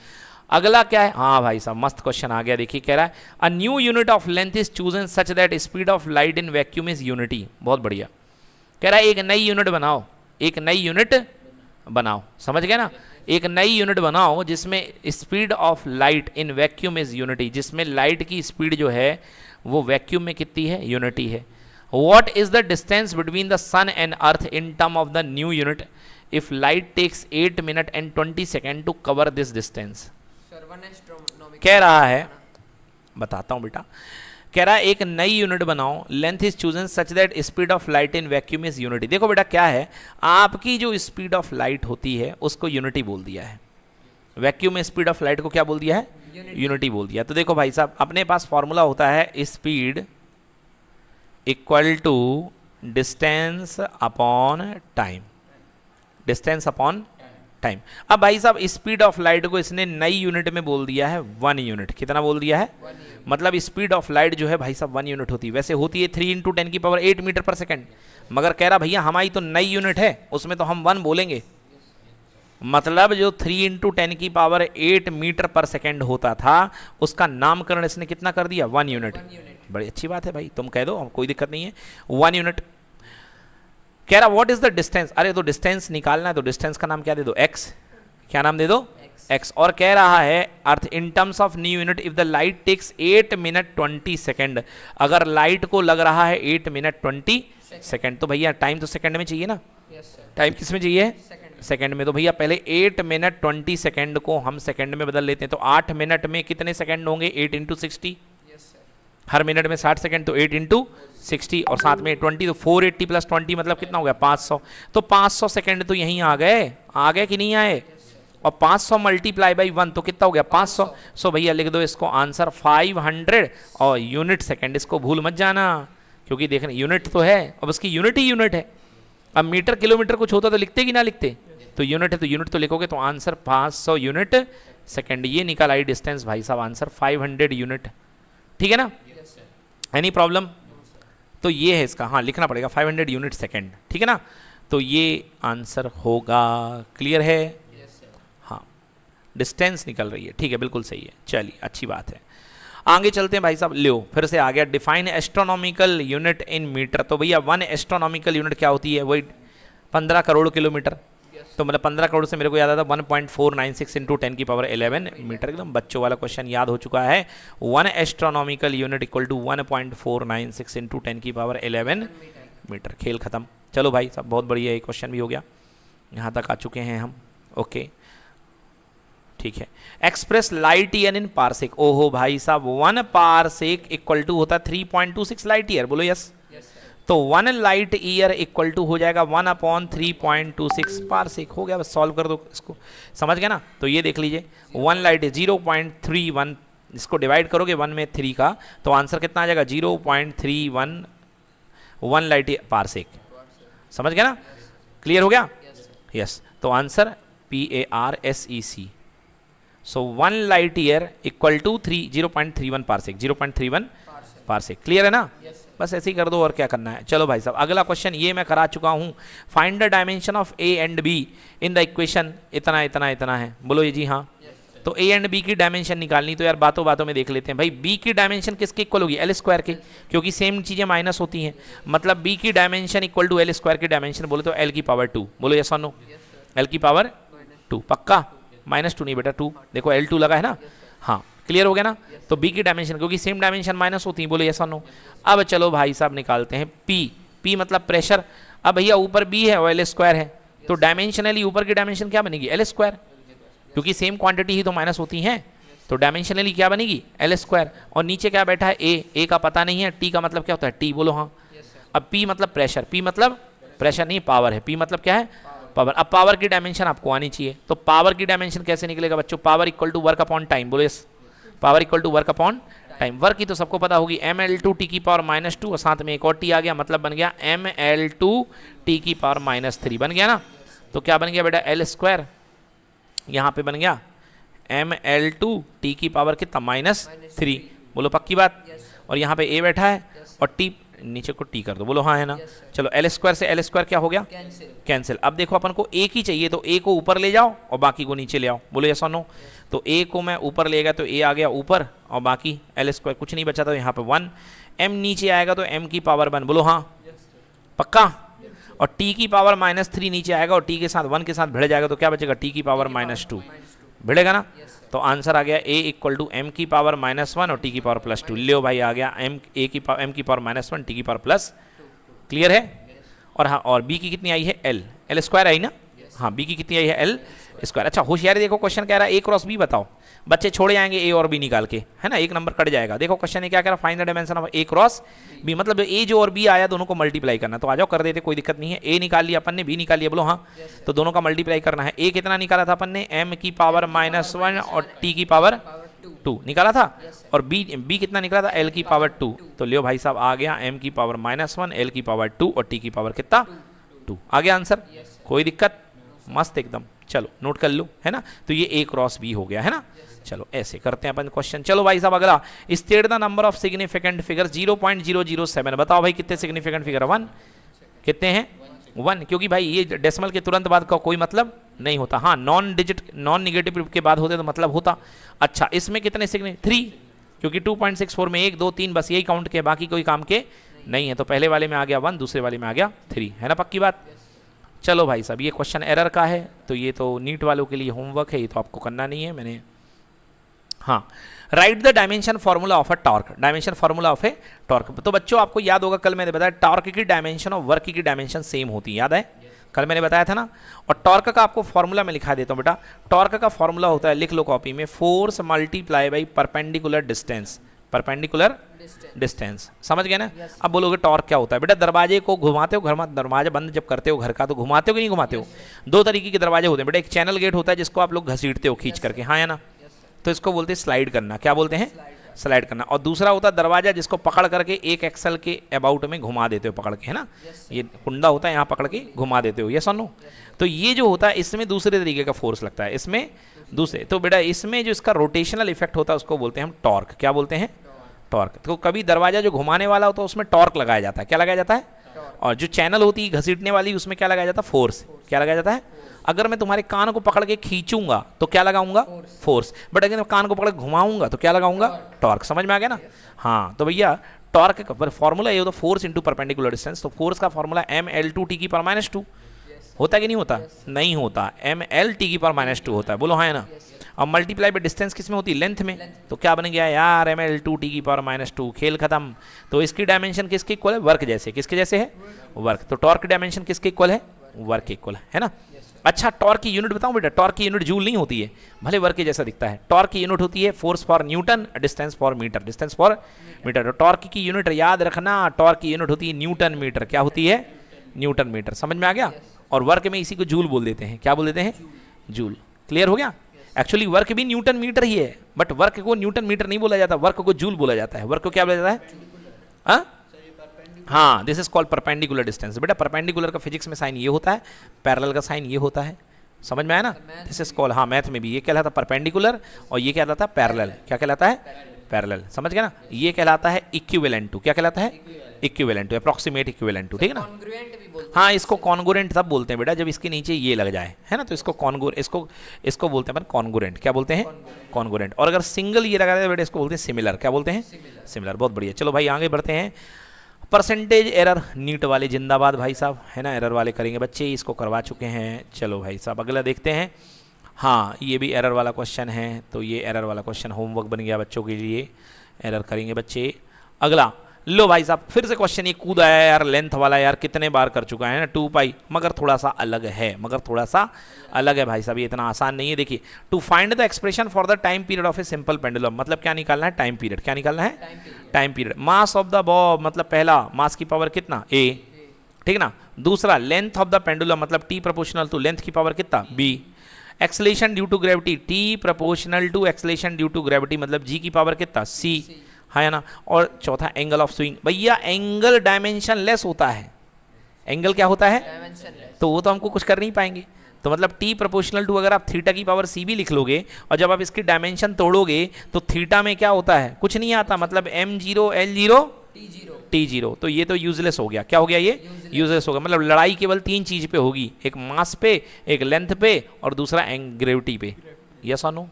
अगला क्या है हाँ भाई साहब मस्त क्वेश्चन आ गया देखिए कह रहा है a new unit of length is chosen such that speed of light in vacuum is unity बहुत बढ़िया कह रहा है एक नई यूनिट बनाओ एक नई यूनिट बनाओ समझ गए ना एक नई यूनिट बनाओ जिसमें speed of light in vacuum is unity जिसमें लाइट की स्पीड जो है वो वैक्यूम में कितनी है यूनिटी है what is the distance between the sun and earth in term of the new unit if light takes eight minute and twenty second to cover this distance कह रहा है बताता हूं बेटा कह रहा है एक नई यूनिट बनाओ length is chosen such that speed of light in vacuum is unity देखो बेटा क्या है आपकी जो स्पीड ऑफ लाइट होती है उसको यूनिटी बोल दिया है वैक्यूम में स्पीड ऑफ लाइट को क्या बोल दिया है यूनिटी बोल दिया तो देखो भाई साहब अपने पास फॉर्मूला होता है speed equal to distance upon time distance upon time अब भाई साहब स्पीड ऑफ लाइट को इसने नई यूनिट में बोल दिया है वन यूनिट कितना बोल दिया है मतलब स्पीड ऑफ लाइट जो है भाई साहब वन यूनिट होती है वैसे होती है थ्री इंटू टेन की power eight metre per second मगर कह रहा भैया हमारी तो नई यूनिट है उसमें तो हम वन बोलेंगे मतलब जो थ्री इंटू टेन की power eight metre per second होता था उसका नामकरण इसने कितना कर दिया वन यूनिट बड़ी अच्छी बात है भाई तुम कह दो कोई दिक्कत नहीं है वन यूनिट कह रहा व्हाट इज द डिस्टेंस अरे तो डिस्टेंस निकालना है तो डिस्टेंस का नाम क्या दे दो एक्स क्या नाम दे दो एक्स और कह रहा है earth in terms of new unit if the light takes eight minute twenty second अगर लाइट को लग रहा है एट मिनट ट्वेंटी सेकेंड तो भैया टाइम तो सेकेंड में चाहिए ना टाइम yes, किस में चाहिए सेकेंड में तो भैया पहले एट मिनट ट्वेंटी सेकेंड को हम सेकेंड में बदल लेते हैं तो आठ मिनट में कितने सेकेंड होंगे एट इंटू सिक्सटी हर मिनट में साठ सेकेंड तो एट इंटू सिक्सटी और साथ में ट्वेंटी तो फोर एट्टी प्लस ट्वेंटी मतलब कितना हो गया पाँच सौ तो पाँच सौ सेकेंड तो यहीं आ गए आ गए कि नहीं आए और पाँच सौ मल्टीप्लाई बाई वन तो कितना हो गया पाँच सौ सो भैया लिख दो इसको आंसर फाइव हंड्रेड और यूनिट सेकेंड इसको भूल मत जाना क्योंकि देखना यूनिट तो है अब उसकी यूनिट ही यूनिट है अब मीटर किलोमीटर कुछ होता तो लिखते कि ना लिखते तो यूनिट है तो यूनिट तो लिखोगे तो आंसर सौ यूनिट सेकेंड ये निकाल आई डिस्टेंस भाई साहब आंसर हंड्रेड यूनिट ठीक है ना एनी प्रॉब्लम तो ये है इसका हाँ लिखना पड़ेगा 500 यूनिट सेकेंड ठीक है ना तो ये आंसर होगा क्लियर है हाँ डिस्टेंस निकल रही है ठीक है बिल्कुल सही है चलिए अच्छी बात है आगे चलते हैं भाई साहब लियो फिर से आ गया define astronomical unit in metre तो भैया वन एस्ट्रोनॉमिकल यूनिट क्या होती है वही पंद्रह करोड़ किलोमीटर तो मतलब पंद्रह करोड़ से मेरे को याद आता one point four nine six into ten की पावर इलेवन मीटर एकदम बच्चों वाला क्वेश्चन याद हो चुका है one astronomical unit equal to one point four nine six into ten की पावर इलेवन मीटर खेल ख़त्म चलो भाई सब बहुत बढ़िया ये क्वेश्चन भी हो गया यहाँ तक आ चुके हैं हम ओके ठीक है express light year in parsec ओहो भाई साहब वन पार्सिक इक्वल टू होता है three point two six light year बोलो यस तो one light year equal to हो जाएगा one upon three point two six parsec हो गया बस सॉल्व कर दो इसको समझ गया ना तो ये देख लीजिए one light zero point three one इसको डिवाइड करोगे वन में थ्री का तो आंसर कितना आ जाएगा zero point three one one light parsec समझ गया ना क्लियर हो गया यस yes. तो answer P A R S E C so one light year equal to three zero point three one parsec zero point three one parsec clear है ना yes. बस ऐसे ही कर दो और क्या करना है चलो भाई साहब अगला क्वेश्चन ये मैं करा चुका हूँ find the dimension of A and B in the equation इतना इतना इतना है बोलो ये जी हाँ तो ए एंड बी की डायमेंशन निकालनी तो यार बातों बातों में देख लेते हैं भाई बी की डायमेंशन किसके इक्वल होगी एल स्क्वायर के क्योंकि सेम चीज़ें माइनस होती हैं मतलब बी की dimension equal to L square की डायमेंशन बोले तो एल की पावर टू बोलो यस नो एल की पावर टू पक्का माइनस टू नहीं बेटा टू देखो एल टू लगा है ना हाँ क्लियर हो गया ना तो yes. तो बी की डायमेंशन क्योंकि सेम डायमेंशन माइनस होती है बोले ये नो अब चलो भाई साहब निकालते हैं पी पी मतलब प्रेशर अब भैया ऊपर बी है और एल स्क्वायर है yes. तो डायमेंशनली ऊपर की डायमेंशन क्या बनेगी एल स्क्वायर क्योंकि सेम क्वांटिटी ही तो माइनस होती हैं तो डायमेंशनली क्या बनेगी एल स्क्वायर और नीचे क्या बैठा है ए ए का पता नहीं है टी का मतलब क्या होता है टी बोलो हाँ अब पी मतलब प्रेशर पी मतलब प्रेशर नहीं पावर है पी मतलब क्या है पावर अब पावर की डायमेंशन आपको आनी चाहिए तो पावर की डायमेंशन कैसे निकलेगा बच्चों power equal to work upon time बोले power equal to work upon time work की तो सबको पता होगी एम एल टू टी की पावर माइनस टू और साथ में एक और टी आ गया मतलब बन गया एम एल टू टी की पावर माइनस थ्री बन गया ना तो क्या बन गया बेटा एल स्क्वायर यहाँ पे बन गया एम एल टू टी की पावर कितना माइनस थ्री बोलो पक्की बात और यहाँ पे ए बैठा है और टी नीचे को टी कर दो बोलो हाँ है ना yes, चलो एल स्क्वायर से एल स्क्वायर क्या हो गया कैंसिल अब देखो अपन को एक ही चाहिए तो ए को ऊपर ले जाओ और बाकी को नीचे ले आओ बोलो यस और नो तो ए को मैं ऊपर ले गया तो ए आ गया ऊपर और बाकी एल स्क्वायर कुछ नहीं बचा तो यहाँ पे वन एम नीचे आएगा तो एम की पावर वन बोलो हाँ पक्का और टी की पावर माइनस थ्री नीचे आएगा और टी के साथ वन के साथ भिड़ जाएगा तो क्या बचेगा टी की पावर माइनस टू भिड़ेगा ना तो आंसर आ गया ए इक्वल टू एम की पावर माइनस वन और टी की पावर प्लस टू लियो भाई आ गया एम ए की पावर एम की पावर माइनस वन टी की पावर प्लस क्लियर है और हाँ और बी की कितनी आई है एल एल स्क्वायर आई ना हाँ बी की कितनी आई है एल yes. स्क्वायर अच्छा होशियारी देखो क्वेश्चन कह रहा है ए क्रॉस बी बताओ बच्चे छोड़े जाएंगे ए और बी निकाल के है ना एक नंबर कट जाएगा देखो क्वेश्चन ने क्या कह रहा find the dimension of A cross B मतलब ए जो और बी आया दोनों को मल्टीप्लाई करना तो आ जाओ कर देते कोई दिक्कत नहीं है ए निकाल लिया अपन ने बी निकाल लिया बोलो हाँ तो दोनों का मल्टीप्लाई करना है ए कितना निकाला था अपन ने एम की पावर माइनस वन और टी की पावर टू निकाला था और बी बी कितना निकला था एल की पावर टू तो लियो भाई साहब आ गया एम की पावर माइनस वन एल की पावर टू और टी की पावर कितना टू आ गया आंसर कोई दिक्कत मस्त एकदम चलो नोट कर लो है ना तो ये ए क्रॉस बी हो गया है ना चलो ऐसे करते हैं अपन क्वेश्चन चलो भाई साहब अगला state the number of significant figure zero point zero zero seven बताओ भाई कितने सिग्निफिकेंट फिगर वन कितने हैं वन क्योंकि भाई ये डेसिमल के तुरंत बाद का कोई मतलब नहीं होता हाँ नॉन डिजिट नॉन निगेटिव के बाद होते तो मतलब होता अच्छा इसमें कितने सिग्नि थ्री क्योंकि टू पॉइंट सिक्स फोर में एक दो तीन बस यही काउंट के बाकी कोई काम के नहीं है तो पहले वाले में आ गया वन दूसरे वाले में आ गया थ्री है ना पक्की बात चलो भाई साहब ये क्वेश्चन एरर का है तो ये तो नीट वालों के लिए होमवर्क है ये तो आपको करना नहीं है मैंने हाँ write the dimension formula of a torque dimension formula of a torque तो बच्चों आपको याद होगा कल मैंने बताया टॉर्क की डायमेंशन और वर्क की डायमेंशन सेम होती है याद है कल मैंने बताया था ना और टॉर्क का आपको फॉर्मूला मैं लिखा देता हूँ बेटा टॉर्क का फॉर्मूला होता है लिख लो कॉपी में force multiply by perpendicular distance perpendicular distance समझ गए ना yes. अब बोलोगे टॉर्क क्या होता है बेटा दरवाजे को घुमाते हो घर में दरवाजा बंद जब करते हो घर का तो घुमाते हो कि नहीं घुमाते yes. हो दो तरीके के दरवाजे होते हैं बेटा एक चैनल गेट होता है जिसको आप लोग घसीटते हो खींच yes. करके हाँ या ना तो इसको बोलते हैं स्लाइड करना क्या बोलते हैं स्लाइड करना और दूसरा होता है दरवाजा जिसको पकड़ करके एक एक्सल के अबाउट में घुमा देते हो पकड़ के है ना yes, ये कुंडा होता है यहाँ पकड़ के घुमा देते हो ये सनो तो ये जो होता है इसमें दूसरे तरीके का फोर्स लगता है इसमें दूसरे तो बेटा इसमें जो इसका रोटेशनल इफेक्ट होता है उसको बोलते हैं हम टॉर्क क्या बोलते हैं टॉर्क तो कभी दरवाजा जो घुमाने वाला होता है उसमें टॉर्क लगाया जाता है क्या लगाया जाता है और जो चैनल होती है घसीटने वाली उसमें क्या लगाया जाता है फोर्स क्या लगाया जाता है अगर मैं तुम्हारे कान को पकड़ के खींचूंगा तो क्या लगाऊंगा फोर्स बट अगर मैं कान को पकड़ के घुमाऊंगा तो क्या लगाऊंगा टॉर्क समझ में आ गया ना हाँ तो भैया टॉर्क का फॉर्मूला ये होता तो है फोर्स इंटू परपेंडिकुलर डिस्टेंस तो फोर्स का formula M L two T की पर माइनस टू होता कि नहीं होता नहीं होता एम एल टी की पर माइनस टू होता है बोलो हाँ ना अब मल्टीप्लाई बाई डिस्टेंस किस में होती है लेंथ में Length. तो क्या बन गया यार एम एल टू टी की पावर माइनस टू खेल खत्म तो इसकी डायमेंशन किसके इक्वल है वर्क जैसे किसके जैसे है वर्क तो टॉर्क की डायमेंशन किसके इक्वल है वर्क इक्वल है ना अच्छा टॉर्क की यूनिट बताऊं बेटा टॉर्क की यूनिट जूल नहीं होती है भले वर्क के जैसा दिखता है टॉर्क की यूनिट होती है force for newton distance for metre distance for metre torque की यूनिट याद रखना टॉर्क की यूनिट होती है न्यूटन मीटर क्या होती है न्यूटन मीटर समझ में आ गया और वर्क में इसी को जूल बोल देते हैं क्या बोल देते हैं जूल क्लियर हो गया एक्चुअली वर्क भी न्यूटन मीटर ही है बट वर्क को न्यूटन मीटर नहीं बोला जाता वर्क को जूल बोला जाता है वर्क को क्या बोला जाता है हाँ हाँ this is called perpendicular distance बेटा परपेंडिकुलर का फिजिक्स में साइन ये होता है पैरल का साइन ये होता है समझ में आया ना दिस इज कॉल हाँ मैथ में भी ये कहलाता परपेंडिकुलर और ये कहलाता है पैरल क्या कहलाता है पैरल समझ गया ना ये कहलाता है इक्वेलेंट टू क्या कहलाता है equivalent to approximate equivalent to ठीक है ना हाँ इसको कॉन्गोरेंट तब बोलते हैं बेटा जब इसके नीचे ये लग जाए है ना तो इसको कॉन्गो इसको इसको बोलते हैं अपन कॉन्गोरेंट क्या बोलते हैं कॉन्गोरेंट और अगर सिंगल ये लगा बेटा इसको बोलते हैं सिमिलर क्या बोलते हैं सिमिलर बहुत बढ़िया चलो भाई आगे बढ़ते हैं परसेंटेज एरर नीट वाले जिंदाबाद भाई साहब है ना एरर वाले करेंगे बच्चे इसको करवा चुके हैं चलो भाई साहब अगला देखते हैं हाँ ये भी एरर वाला क्वेश्चन है तो ये एरर वाला क्वेश्चन होमवर्क बन गया बच्चों के लिए एरर करेंगे बच्चे अगला लो भाई साहब फिर से क्वेश्चन ये कूद आया यार लेंथ वाला यार कितने बार कर चुका है ना टू पाई मगर थोड़ा सा अलग है मगर थोड़ा सा अलग है भाई साहब ये इतना आसान नहीं है देखिए to find the expression for the time period of a simple pendulum मतलब क्या निकालना है टाइम पीरियड क्या निकालना है time period mass of the bob मतलब पहला मास की पावर कितना ए ठीक ना दूसरा लेंथ ऑफ द पेंडुलम मतलब टी प्रपोशनल टू लेंथ की पावर कितना B acceleration due to gravity T proportional to acceleration due to gravity मतलब जी की पावर कितना सी है ना और चौथा एंगल ऑफ स्विंग भैया एंगल डायमेंशन लेस होता है एंगल क्या होता है तो वो तो हमको कुछ कर नहीं पाएंगे तो मतलब टी प्रोपोर्शनल टू अगर आप थीटा की पावर सी भी लिख लोगे और जब आप इसकी डायमेंशन तोड़ोगे तो थीटा में क्या होता है कुछ नहीं आता मतलब M zero L zero T zero तो ये तो यूजलेस हो गया क्या हो गया ये यूजलेस हो गया मतलब लड़ाई केवल तीन चीज़ पे होगी एक मास पे एक लेंथ पे और दूसरा ग्रेविटी पे यस और नो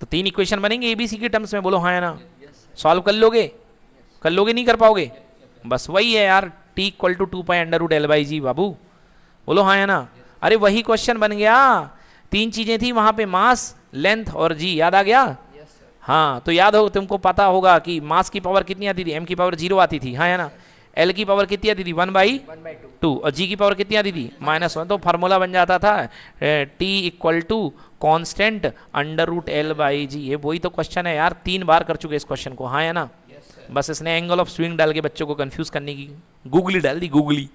तो तीन इक्वेशन बनेंगे एबीसी के टर्म्स में बोलो हाँ ना सॉल्व कर लोगे कर लोगे नहीं कर पाओगे बस वही है यार T equal to two pi under root L by G बाबू बोलो हाँ है ना अरे वही क्वेश्चन बन गया तीन चीज़ें थी वहां पे मास लेंथ और जी याद आ गया हाँ तो याद हो तुमको पता होगा कि मास की पावर कितनी आती थी एम की पावर जीरो आती थी हाँ है ना एल की पावर कितनी आती थी वन बाई टू और जी की पावर कितनी आती थी माइनस वन तो फार्मूला बन जाता था T equal to constant under root L by G ये वही तो क्वेश्चन है यार तीन बार कर चुके इस क्वेश्चन को हाँ है ना yes, बस इसने एंगल ऑफ स्विंग डाल के बच्चों को कन्फ्यूज करने की गूगली डाल दी गूगली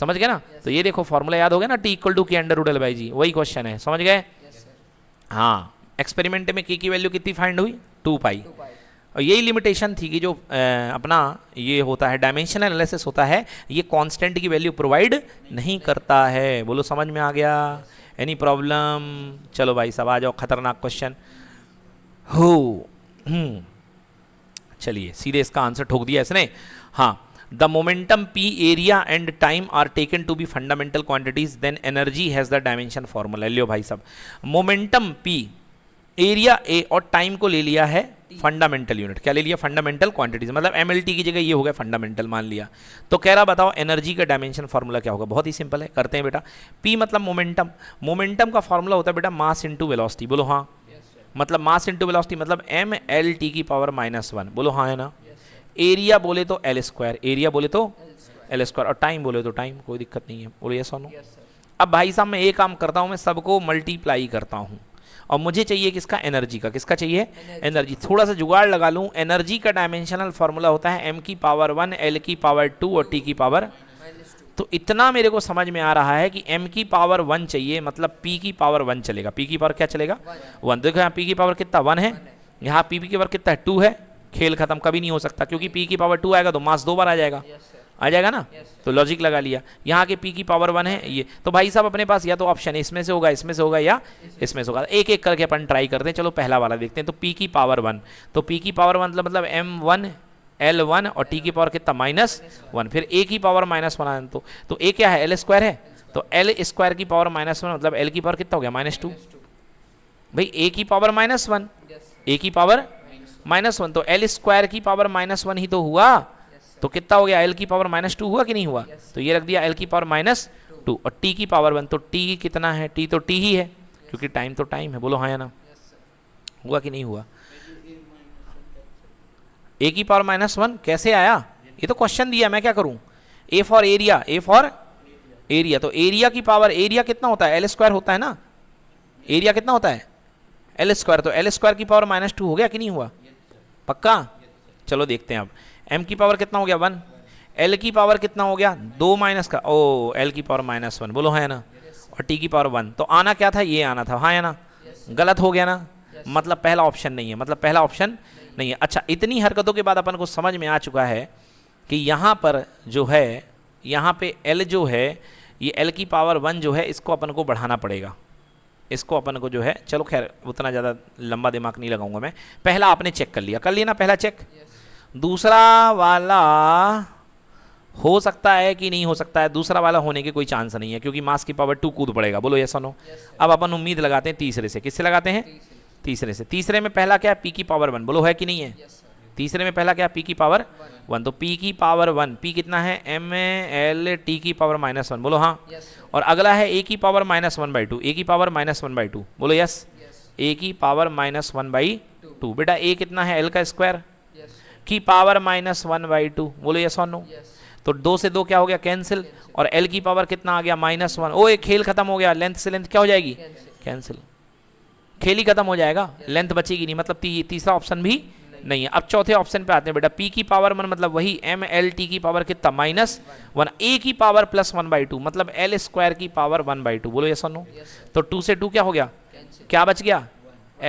समझ गए ना yes, तो ये देखो फॉर्मूला याद हो गया ना टी इक्वल टू की under root L by G वही क्वेश्चन है समझ गए yes, हाँ एक्सपेरिमेंट में के की वैल्यू कितनी फाइंड हुई टू पाई, टू पाई और यही लिमिटेशन थी कि जो अपना ये होता है डायमेंशनल एनालिसिस होता है ये कांस्टेंट की वैल्यू प्रोवाइड नहीं करता है बोलो समझ में आ गया एनी प्रॉब्लम चलो भाई साहब आ जाओ खतरनाक क्वेश्चन हो हम्म, चलिए सीधे इसका आंसर ठोक दिया इसने हाँ the momentum P area and time are taken to be fundamental quantities then energy has the dimension formula लियो भाई साहब मोमेंटम पी एरिया ए और टाइम को ले लिया है फंडामेंटल यूनिट क्या ले लिया फंडामेंटल क्वांटिटीज मतलब एम की जगह ये हो गया फंडामेंटल मान लिया तो कह रहा बताओ एनर्जी का डायमेंशन फॉर्मूला क्या होगा बहुत ही सिंपल है करते हैं बेटा पी मतलब मोमेंटम मोमेंटम का फॉर्मूला होता है बेटा मास इंटू वेलॉसिटी बोलो हाँ yes, मतलब मास इंटू वेलॉसिटी मतलब एम एल टी की पावर माइनस वन बोलो हाँ है ना एरिया yes, बोले तो एल स्क्वायर एरिया बोले तो एल स्क्वायर और टाइम बोले तो टाइम कोई दिक्कत नहीं है बोलो ये सोनो अब भाई साहब मैं एक काम करता हूँ मैं सबको मल्टीप्लाई करता हूँ और मुझे चाहिए किसका एनर्जी का किसका चाहिए एनर्जी, थोड़ा सा जुगाड़ लगा लूँ एनर्जी का डायमेंशनल फार्मूला होता है एम की पावर वन एल की पावर टू और टी की पावर तो इतना मेरे को समझ में आ रहा है कि m की पावर वन चाहिए मतलब p की पावर वन चलेगा p की पावर क्या चलेगा वन देखो यहाँ p की पावर कितना वन है यहाँ p की पावर कितना है टू है खेल खत्म कभी नहीं हो सकता क्योंकि p की पावर टू आएगा तो मास दो बार आ जाएगा आ जाएगा ना yes. तो लॉजिक लगा लिया यहाँ के पी की पावर वन है ये तो भाई साहब अपने पास या तो ऑप्शन है इसमें से होगा इसमें से होगा या इसमें से होगा एक एक करके अपन ट्राई करते हैं चलो पहला वाला देखते हैं तो पी की पावर वन तो पी की पावर वन मतलब एम वन एल वन और टी की पावर कितना माइनस वन फिर ए की पावर माइनस वन तो तो ए क्या है एल स्क्वायर है तो एल स्क्वायर की पावर माइनस वन मतलब एल की पावर कितना हो गया माइनस टू भाई ए की पावर माइनस वन ए की पावर माइनस वन तो एल स्क्वायर की पावर माइनस वन ही तो हुआ तो कितना हो गया एल की पावर माइनस टू हुआ कि नहीं हुआ yes. तो ये रख दिया एल की पावर माइनस टू और टी की पावर वन तो टी कितना है टी तो टी ही है yes. क्योंकि टाइम तो टाइम है बोलो हाँ या ना yes, हुआ कि नहीं हुआ ए की पावर माइनस वन कैसे आया ये तो क्वेश्चन दिया मैं क्या करूँ A for area A for area तो एरिया की पावर एरिया कितना होता है एल स्क्वायर होता है ना एरिया कितना होता है एल स्क्वायर तो एल स्क्वायर की पावर माइनस टू हो गया कि नहीं हुआ पक्का चलो देखते हैं अब एम की पावर कितना हो गया वन एल की पावर कितना हो गया दो माइनस का ओ एल की पावर माइनस वन बोलो है हाँ ना और टी की पावर वन तो आना क्या था ये आना था हाँ है ना गलत हो गया ना मतलब पहला ऑप्शन नहीं है मतलब पहला ऑप्शन नहीं है अच्छा इतनी हरकतों के बाद अपन को समझ में आ चुका है कि यहाँ पर जो है यहाँ पे एल जो है ये एल की पावर वन जो है इसको अपन को बढ़ाना पड़ेगा इसको अपन को जो है चलो खैर उतना ज़्यादा लंबा दिमाग नहीं लगाऊंगा मैं पहला आपने चेक कर लिया कर लिया ना पहला चेक yes. दूसरा वाला हो सकता है कि नहीं हो सकता है दूसरा वाला होने के कोई चांस नहीं है क्योंकि मास की पावर टू कूद पड़ेगा बोलो ये नो अब अपन उम्मीद लगाते हैं तीसरे से किससे लगाते हैं तीसरे से तीसरे में पहला क्या है पी की पावर वन बोलो है कि नहीं है तीसरे में पहला क्या पी की पावर वन तो पी की पावर वन पी कितना है एम एल टी की पावर माइनस वन बोलो हाँ और अगला है ए की power minus one by two A की power minus one by two बोलो यस ए की power minus one by two बेटा ए कितना है एल का स्क्वायर की power minus one by two बोलो यस और नो तो दो से दो क्या हो गया कैंसिल और एल की पावर कितना आ गया माइनस वन ओ एक खेल खत्म हो गया लेंथ से लेंथ क्या हो जाएगी कैंसिल खेल ही खत्म हो जाएगा लेंथ बचेगी नहीं मतलब ती, तीसरा ऑप्शन भी नहीं है अब चौथे ऑप्शन पे आते हैं बेटा पी की पावर वन मतलब वही एम एल टी की पावर कितना माइनस वन ए की power plus one by two मतलब एल स्क्वायर की पावर वन बाई टू बोलो ये सुनो तो टू से टू क्या हो गया क्या बच गया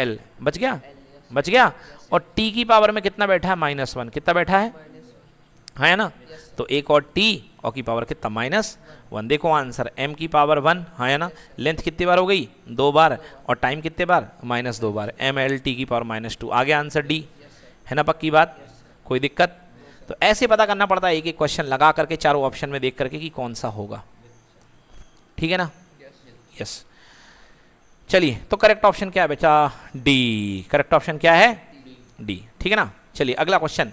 एल बच गया बच गया और टी की पावर में कितना बैठा है माइनस वन कितना बैठा है है ना तो एक और टी और की पावर कितना माइनस वन देखो आंसर एम की पावर वन है ना लेंथ कितनी बार हो गई दो बार और टाइम कितने बार माइनस दो बार एम एल टी की पावर माइनस टू आगे आंसर डी है ना पक्की बात कोई दिक्कत तो ऐसे पता करना पड़ता है एक एक क्वेश्चन लगा करके चारों ऑप्शन में देख करके कि कौन सा होगा ठीक है ना यस चलिए तो करेक्ट ऑप्शन क्या है बेचा डी करेक्ट ऑप्शन क्या है डी ठीक है ना चलिए अगला question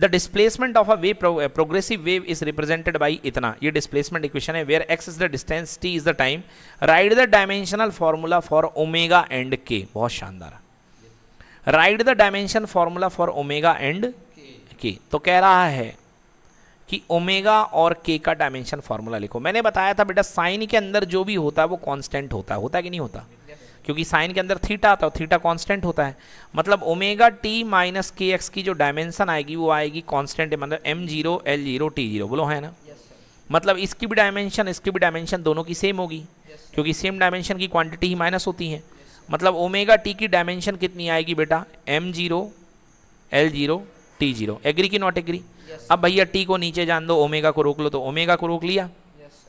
the displacement of a way progressive wave is represented by इतना ये डिस्प्लेसमेंट इक्वेशन है where X is the distance T is the time right the dimensional formula for omega and K बहुत शानदार right the dimension formula for omega and K तो कह रहा है कि ओमेगा और के का डायमेंशन फॉर्मूला लिखो मैंने बताया था बेटा साइन के अंदर जो भी होता है वो कॉन्स्टेंट होता है होता कि नहीं होता क्योंकि साइन के अंदर थीटा आता है थीटा कांस्टेंट होता है मतलब omega T minus K X की जो डायमेंशन आएगी वो आएगी कांस्टेंट मतलब M zero L zero T zero बोलो है ना yes, मतलब इसकी भी डायमेंशन इसकी भी डायमेंशन दोनों की सेम होगी yes, क्योंकि सेम डायमेंशन की क्वांटिटी ही माइनस होती है yes, मतलब ओमेगा टी की डायमेंशन कितनी आएगी बेटा M zero L zero T zero agree की नॉट एग्री अब भैया टी को नीचे जान दो ओमेगा को रोक लो तो ओमेगा को रोक लिया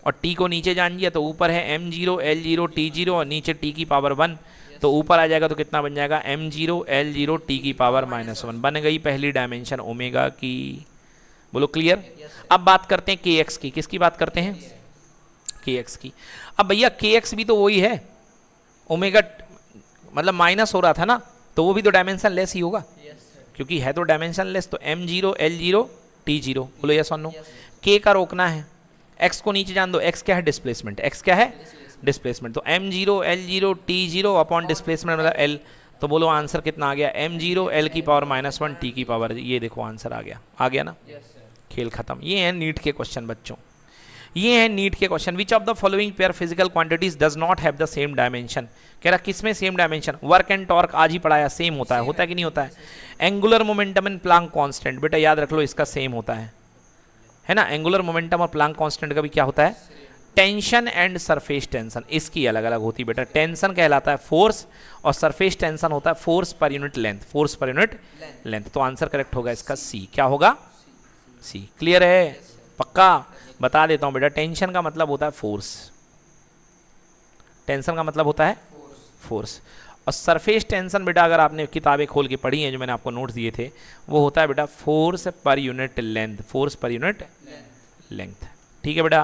और टी को नीचे जान लिया तो ऊपर है M zero L zero T zero और नीचे टी की पावर वन तो ऊपर आ जाएगा तो कितना बन जाएगा M zero L zero T की पावर माइनस वन बन गई पहली डायमेंशन ओमेगा की बोलो क्लियर अब बात करते हैं के एक्स की किसकी बात करते हैं के एक्स की अब भैया के एक्स भी तो वही है ओमेगा मतलब माइनस हो रहा था ना तो वो भी तो डायमेंशन लेस ही होगा क्योंकि है तो डायमेंशन लेस तो M zero L zero T zero बोलो यस और नो के का रोकना है एक्स को नीचे जान दो एक्स क्या है डिस्प्लेसमेंट एक्स क्या है डिस्प्लेसमेंट तो M zero L zero T zero upon displacement मतलब एल तो बोलो आंसर कितना आ गया एम जीरो एल की पावर माइनस वन टी की पावर ये देखो आंसर आ गया आ गया ना खेल खत्म ये है नीट के क्वेश्चन बच्चों ये है नीट के question which of the following pair physical quantities does not have the same dimension कह रहा किस में same dimension work and torque आज ही पढ़ाया सेम होता है होता है कि नहीं होता है angular momentum and Planck constant बेटा याद रख लो इसका सेम होता है है ना एंगुलर मोमेंटम और प्लांक कांस्टेंट का भी क्या होता है टेंशन एंड सरफेस टेंशन इसकी अलग अलग होती है बेटा टेंशन कहलाता है फोर्स और सरफेस टेंशन होता है फोर्स पर यूनिट लेंथ फोर्स पर यूनिट लेंथ तो आंसर करेक्ट होगा इसका सी क्या होगा सी क्लियर है पक्का बता देता हूँ बेटा टेंशन का मतलब होता है फोर्स टेंशन का मतलब होता है फोर्स और सरफेस टेंशन बेटा अगर आपने किताबें खोल के पढ़ी हैं जो मैंने आपको नोट्स दिए थे वो होता है बेटा फोर्स पर यूनिट लेंथ फोर्स पर यूनिट लेंथ ठीक है बेटा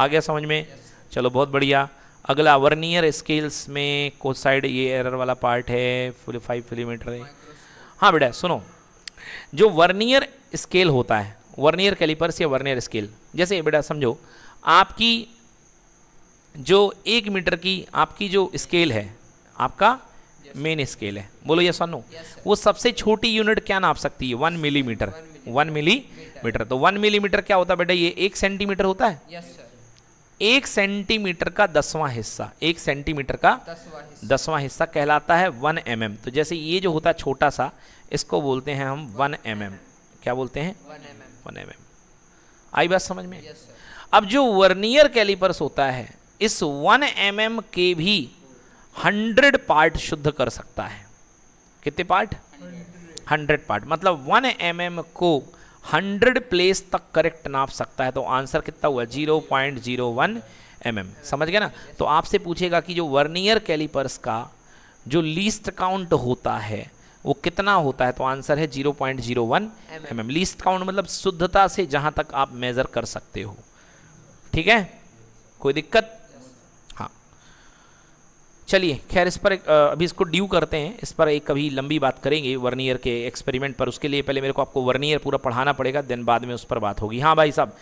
आ गया समझ में चलो बहुत बढ़िया अगला वर्नियर स्केल्स में को साइड ये एरर वाला पार्ट है फुल फाइव मिलीमीटर है हाँ बेटा सुनो जो वर्नियर स्केल होता है वर्नियर कैलिपर्स या वर्नियर स्केल जैसे बेटा समझो आपकी जो एक मीटर की आपकी जो स्केल है आपका मेन स्केल है बोलो ये सन्नू वो सबसे छोटी यूनिट क्या नाप सकती है वन मिलीमीटर वन मिलीमीटर तो वन मिलीमीटर क्या होता है बेटा ये एक सेंटीमीटर होता है yes, एक सेंटीमीटर का दसवां हिस्सा एक सेंटीमीटर का दसवां हिस्सा कहलाता है वन एम mm. तो जैसे ये जो होता है छोटा सा इसको बोलते हैं हम वन एम mm।, mm. क्या बोलते हैं वन एम एम आई बात समझ में yes, अब जो वर्नियर कैलिपर्स होता है इस वन एम mm के भी हंड्रेड पार्ट शुद्ध कर सकता है कितने पार्ट हंड्रेड पार्ट मतलब वन एम mm को हंड्रेड प्लेस तक करेक्ट नाप सकता है तो आंसर कितना हुआ zero point zero one M M समझ गया ना तो आपसे पूछेगा कि जो वर्नियर कैलिपर्स का जो लीस्ट काउंट होता है वो कितना होता है तो आंसर है zero point zero one M M least count मतलब शुद्धता से जहां तक आप मेज़र कर सकते हो ठीक है कोई दिक्कत चलिए खैर इस पर एक, अभी इसको ड्यू करते हैं इस पर एक कभी लंबी बात करेंगे वर्नियर के एक्सपेरिमेंट पर उसके लिए पहले मेरे को आपको वर्नियर पूरा पढ़ाना पड़ेगा देन बाद में उस पर बात होगी हाँ भाई साहब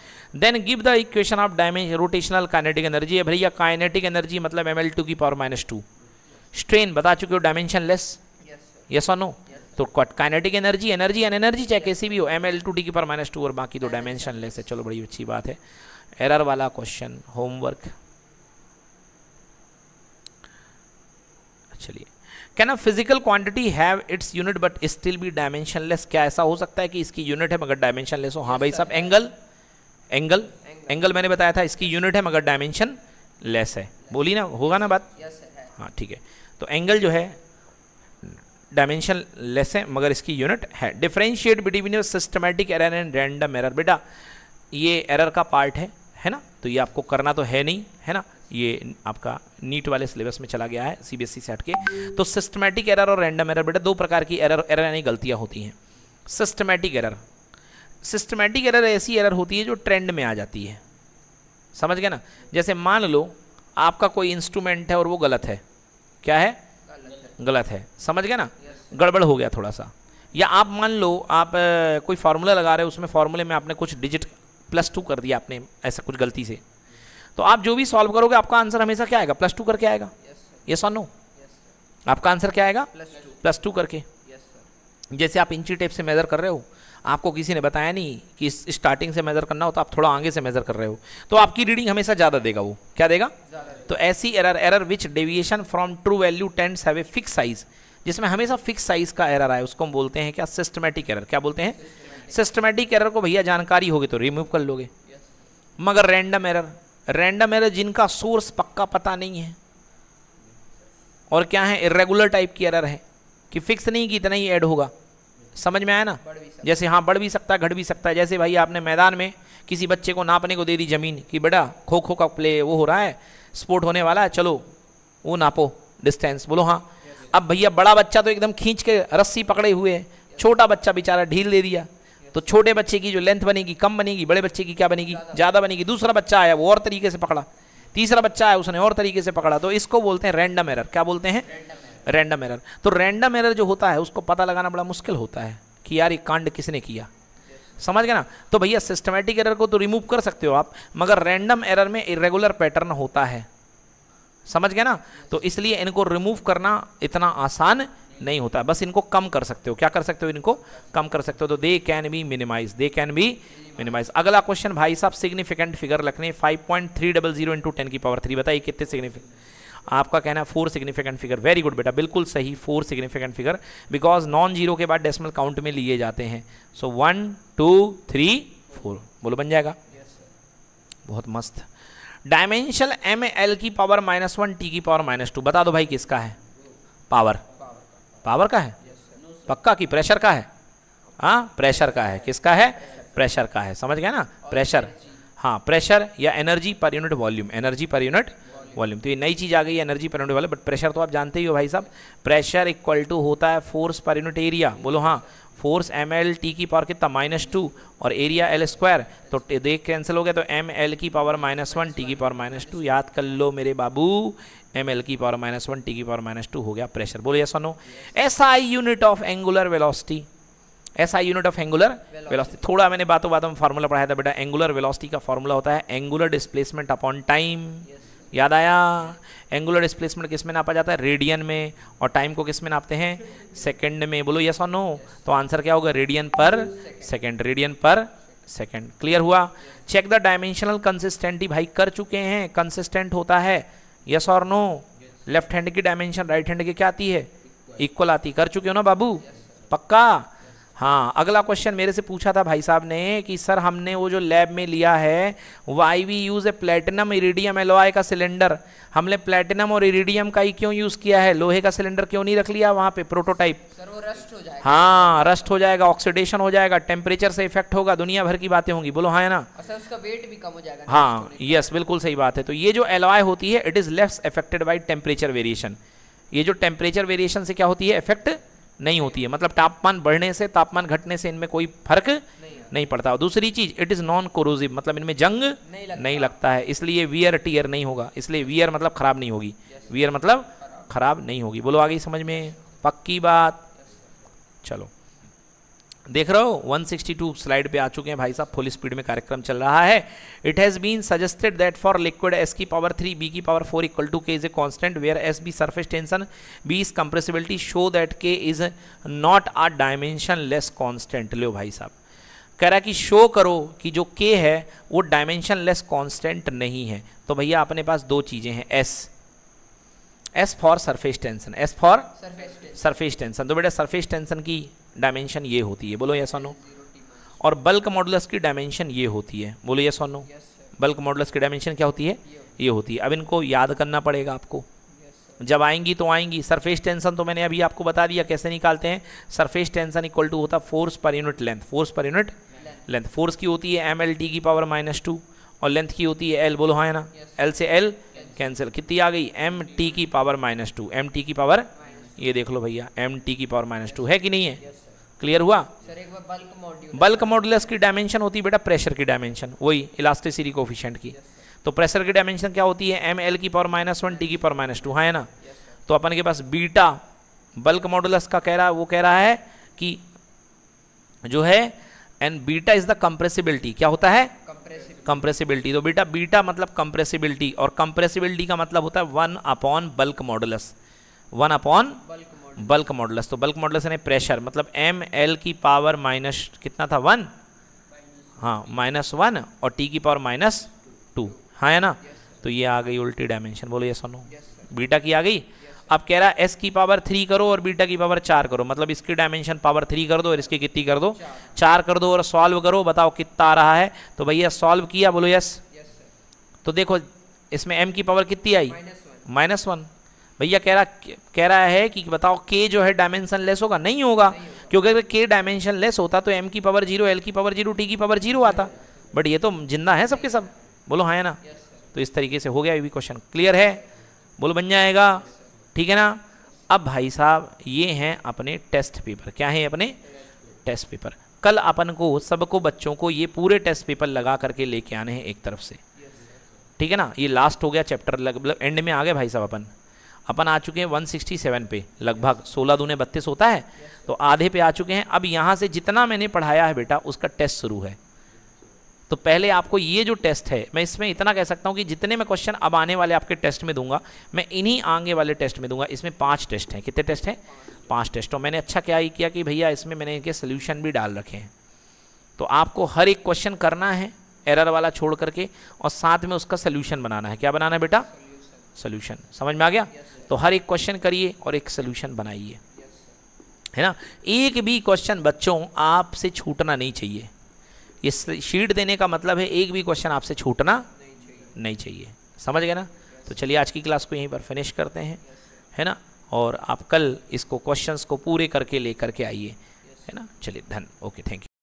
then give the equation of डायमें रोटेशनल काइनेटिक एनर्जी है भैया काइनेटिक एनर्जी मतलब एम की पावर माइनस टू स्ट्रेन बता चुके हो डायमेंशन लेस यस और नो तो kinetic energy energy and energy चाहे कैसी भी हो एम एल टू डी की पावर माइनस टू और बाकी तो डायमेंशन लेस है चलो बड़ी अच्छी बात है एरर वाला क्वेश्चन होमवर्क चलिए can a physical quantity have its unit but still भी डायमेंशनलेस क्या ऐसा हो सकता है कि इसकी यूनिट है मगर डायमेंशनलेस हो हाँ भाई साहब एंगल एंगल एंगल मैंने बताया था इसकी यूनिट है मगर डायमेंशन लेस है बोली ना होगा ना बात हाँ ठीक है तो एंगल जो है डायमेंशन लेस है मगर इसकी यूनिट है differentiate between your systematic error and random error बेटा ये एरर का पार्ट है है ना तो ये आपको करना तो है नहीं है ना ये आपका नीट वाले सिलेबस में चला गया है सीबीएसई e से के तो सिस्टमेटिक एरर और रैंडम एरर बेटा दो प्रकार की एरर एरर यानी गलतियाँ होती हैं सिस्टमेटिक एरर सिस्टमेटिक एरर ऐसी एरर होती है जो ट्रेंड में आ जाती है समझ गया ना जैसे मान लो आपका कोई इंस्ट्रूमेंट है और वो गलत है क्या है गलत है समझ गया ना yes. गड़बड़ हो गया थोड़ा सा या आप मान लो आप कोई फार्मूला लगा रहे हो उसमें फार्मूले में आपने कुछ डिजिट प्लस टू कर दिया आपने ऐसा कुछ गलती से तो आप जो भी सॉल्व करोगे आपका आंसर हमेशा क्या आएगा प्लस टू करके आएगा ये और नो आपका आंसर क्या आएगा प्लस टू करके जैसे आप इंची टेप से मेज़र कर रहे हो आपको किसी ने बताया नहीं कि स्टार्टिंग से मेज़र करना हो तो आप थोड़ा आगे से मेज़र कर रहे हो तो आपकी रीडिंग हमेशा ज़्यादा देगा वो क्या देगा तो ऐसी error error which deviation from true value tends have a fix size जिसमें हमेशा फिक्स साइज़ का एरर आए उसको हम बोलते हैं क्या सिस्टमेटिक एरर क्या बोलते हैं सिस्टमेटिक एरर को भैया जानकारी होगी तो रिमूव कर लोगे मगर रैंडम एरर रैंडम एरर जिनका सोर्स पक्का पता नहीं है और क्या है इरेगुलर टाइप की एरर है कि फिक्स नहीं कि इतना ही ऐड होगा समझ में आया ना जैसे हाँ बढ़ भी सकता है घट भी सकता है जैसे भाई आपने मैदान में किसी बच्चे को नापने को दे दी ज़मीन कि बेटा खो खो का प्ले वो हो रहा है स्पोर्ट होने वाला है चलो वो नापो डिस्टेंस बोलो हाँ अब भैया बड़ा बच्चा तो एकदम खींच के रस्सी पकड़े हुए है छोटा बच्चा बेचारा ढील दे दिया तो छोटे बच्चे की जो लेंथ बनेगी कम बनेगी बड़े बच्चे की क्या बनेगी ज़्यादा बनेगी दूसरा बच्चा आया वो और तरीके से पकड़ा तीसरा बच्चा आया उसने और तरीके से पकड़ा तो इसको बोलते हैं रैंडम एरर क्या बोलते हैं रैंडम एरर तो रैंडम एरर जो होता है उसको पता लगाना बड़ा मुश्किल होता है कि यार ये कांड किसने किया समझ गए ना तो भैया सिस्टमेटिक एरर को तो रिमूव कर सकते हो आप मगर रैंडम एरर में इरेगुलर पैटर्न होता है समझ गए ना तो इसलिए इनको रिमूव करना इतना आसान नहीं होता बस इनको कम कर सकते हो क्या कर सकते हो इनको कम कर सकते हो तो they can be minimise they can be minimise अगला क्वेश्चन भाई साहब सिग्निफिकेंट फिगर रखने five point three double zero into ten की पावर थ्री बताइए कितने सिग्निफिकेंट आपका कहना है four significant figure very good बेटा बिल्कुल सही four significant figure because non zero के बाद डेसिमल काउंट में लिए जाते हैं so one two three four बोलो बन जाएगा बहुत मस्त डायमेंशन एम एल की पावर माइनस वन टी की पावर माइनस टू बता दो भाई किसका है पावर पावर का है पक्का कि प्रेशर का है हाँ प्रेशर का है किसका है प्रेशर का है समझ गया ना प्रेशर हाँ प्रेशर या एनर्जी पर यूनिट वॉल्यूम एनर्जी पर यूनिट वॉल्यूम तो ये नई चीज़ आ गई एनर्जी पर यूनिट वाले बट प्रेशर तो आप जानते ही हो भाई साहब प्रेशर इक्वल टू होता है फोर्स पर यूनिट एरिया बोलो हाँ फोर्स एम एल टी की पावर कितना माइनस टू और एरिया एल स्क्वायर तो देख कैंसिल हो गया तो एम एल की पावर माइनस वन टी की पावर माइनस टू याद कर लो मेरे बाबू एम एल की पावर माइनस वन टी की पावर माइनस टू हो गया प्रेशर बोलिए सुनो S I unit of angular velocity S I unit of angular velocity थोड़ा मैंने बातों बातों में फॉर्मूला पढ़ाया था बेटा एंगुलर वेलोसिटी का फॉर्मूला होता है angular displacement upon time yes. याद आया एंगुलर डिस्प्लेसमेंट किस में नापा जाता है रेडियन में और टाइम को किस में नापते हैं सेकंड में बोलो यस और नो तो आंसर क्या होगा रेडियन पर सेकंड रेडियन पर सेकंड क्लियर हुआ चेक द डायमेंशनल कंसिस्टेंटी भाई कर चुके हैं कंसिस्टेंट होता है यस और नो लेफ्ट हैंड की डायमेंशन राइट हैंड की क्या आती है इक्वल आती कर चुके हो ना बाबू yes, पक्का हाँ अगला क्वेश्चन मेरे से पूछा था भाई साहब ने कि सर हमने वो जो लैब में लिया है why we use a platinum iridium alloy का सिलेंडर हमने प्लेटिनम और इरिडियम का ही क्यों यूज़ किया है लोहे का सिलेंडर क्यों नहीं रख लिया वहाँ पे प्रोटोटाइप सर वो रस्ट हो जाएगा हाँ रस्ट हो जाएगा ऑक्सीडेशन हो जाएगा टेम्परेचर से इफेक्ट होगा दुनिया भर की बातें होंगी बोलो हाँ ना सर उसका वेट भी कम हो जाएगा हाँ यस बिल्कुल सही बात है तो ये जो एलोआई होती है it is less affected by temperature variation ये जो टेम्परेचर वेरिएशन से क्या होती है इफेक्ट नहीं होती है मतलब तापमान बढ़ने से तापमान घटने से इनमें कोई फर्क नहीं, नहीं पड़ता दूसरी चीज इट इज़ नॉन कोरोजिव मतलब इनमें जंग नहीं लगता, नहीं लगता है इसलिए वियर टीयर नहीं होगा इसलिए वियर मतलब खराब नहीं होगी वियर मतलब खराब नहीं होगी बोलो आगे समझ में पक्की बात चलो देख रहे हो 162 स्लाइड पे आ चुके हैं भाई साहब फुल स्पीड में कार्यक्रम चल रहा है it has been suggested that for liquid S की पावर थ्री बी की power four equal to K is a constant where S B surface tension B is compressibility show that K is not a dimensionless constant लो भाई साहब कह रहा कि show करो कि जो के है वो डायमेंशन लेस कॉन्स्टेंट नहीं है तो भैया अपने पास दो चीज़ें हैं S S for surface tension S for surface tension तो बेटा सरफेस टेंशन की डायमेंशन ये होती है बोलो यस ऑनो और बल्क मॉडल्स की डायमेंशन ये होती है बोलो यस ऑनो बल्क मॉडल्स की डायमेंशन क्या होती है ये होती है अब इनको याद करना पड़ेगा आपको जब आएंगी तो आएंगी सरफेस टेंशन तो मैंने अभी आपको बता दिया कैसे निकालते हैं सरफेस टेंशन इक्वल टू होता फोर्स पर यूनिट लेंथ फोर्स पर यूनिट लेंथ फोर्स की होती है एम एल टी की पावर माइनस टू और लेंथ की होती है एल बोलो हाँ है ना एल से एल कैंसिल कितनी आ गई एम टी की power minus two M T की पावर ये देख लो भैया एम टी की पावर माइनस टू है कि नहीं है क्लियर हुआ सर एक बल्क मॉड्यूल बल्क मॉड्यूलस की डायमेंशन होती है बेटा प्रेशर की डायमेंशन वही इलास्टिसिटी कोफिशियंट की तो प्रेशर की डायमेंशन क्या होती है एम एल की पावर माइनस वन टी की पावर माइनस टू हाँ है ना तो अपन के पास बीटा बल्क मॉडुलस का कह रहा है वो कह रहा है कि जो है and beta is the compressibility क्या होता है कंप्रेसिबिलिटी तो बेटा बीटा मतलब कंप्रेसिबिलिटी और कंप्रेसिबिलिटी का मतलब होता है one upon bulk modulus one upon bulk modulus तो बल्क मॉडलस यानी प्रेशर मतलब एम एल की पावर माइनस कितना था वन हाँ माइनस वन और टी की पावर माइनस टू हाँ है ना yes, तो ये आ गई उल्टी डायमेंशन बोलो ये सुनो बीटा की आ गई अब कह रहा है एस की पावर थ्री करो और बीटा की पावर चार करो मतलब इसकी डायमेंशन पावर थ्री कर दो और इसकी कितनी कर दो चार, चार कर दो और सॉल्व करो बताओ कितना आ रहा है तो भैया सॉल्व किया बोलो यस तो देखो इसमें एम की पावर कितनी आई माइनस वन भैया कह रहा कह रहा है कि बताओ के जो है डायमेंशन लेस होगा नहीं होगा क्योंकि अगर के डायमेंशन लेस होता तो एम की पावर जीरो एल की पावर जीरो टी की पावर जीरो आता बट ये तो जिंदा है सबके सब बोलो हाँ है ना तो इस तरीके से हो गया ये भी क्वेश्चन क्लियर है बोलो बन जाएगा ठीक है ना अब भाई साहब ये हैं अपने टेस्ट पेपर क्या है अपने टेस्ट पेपर कल अपन को सबको बच्चों को ये पूरे टेस्ट पेपर लगा करके लेके आने हैं एक तरफ से ठीक है ना ये लास्ट हो गया चैप्टर लग मतलब एंड में आ गए भाई साहब अपन अपन आ चुके हैं 167 पे लगभग 16 दूने बत्तीस होता है तो आधे पे आ चुके हैं अब यहाँ से जितना मैंने पढ़ाया है बेटा उसका टेस्ट शुरू है तो पहले आपको ये जो टेस्ट है मैं इसमें इतना कह सकता हूँ कि जितने मैं क्वेश्चन अब आने वाले आपके टेस्ट में दूंगा मैं इन्हीं आगे वाले टेस्ट में दूंगा इसमें पाँच टेस्ट हैं कितने टेस्ट हैं पाँच टेस्ट और मैंने अच्छा क्या ही किया कि भैया इसमें मैंने इनके सोल्यूशन भी डाल रखे हैं तो आपको हर एक क्वेश्चन करना है एरर वाला छोड़ करके और साथ में उसका सोल्यूशन बनाना है क्या बनाना है बेटा सोल्यूशन समझ में आ गया yes, तो हर एक क्वेश्चन करिए और एक सोल्यूशन बनाइए yes, है ना एक भी क्वेश्चन बच्चों आपसे छूटना नहीं चाहिए ये शीट देने का मतलब है एक भी क्वेश्चन आपसे छूटना नहीं चाहिए, नहीं चाहिए। समझ गए ना yes, तो चलिए आज की क्लास को यहीं पर फिनिश करते हैं है ना और आप कल इसको क्वेश्चंस को पूरे करके ले करके आइए है ना चलिए धन ओके थैंक यू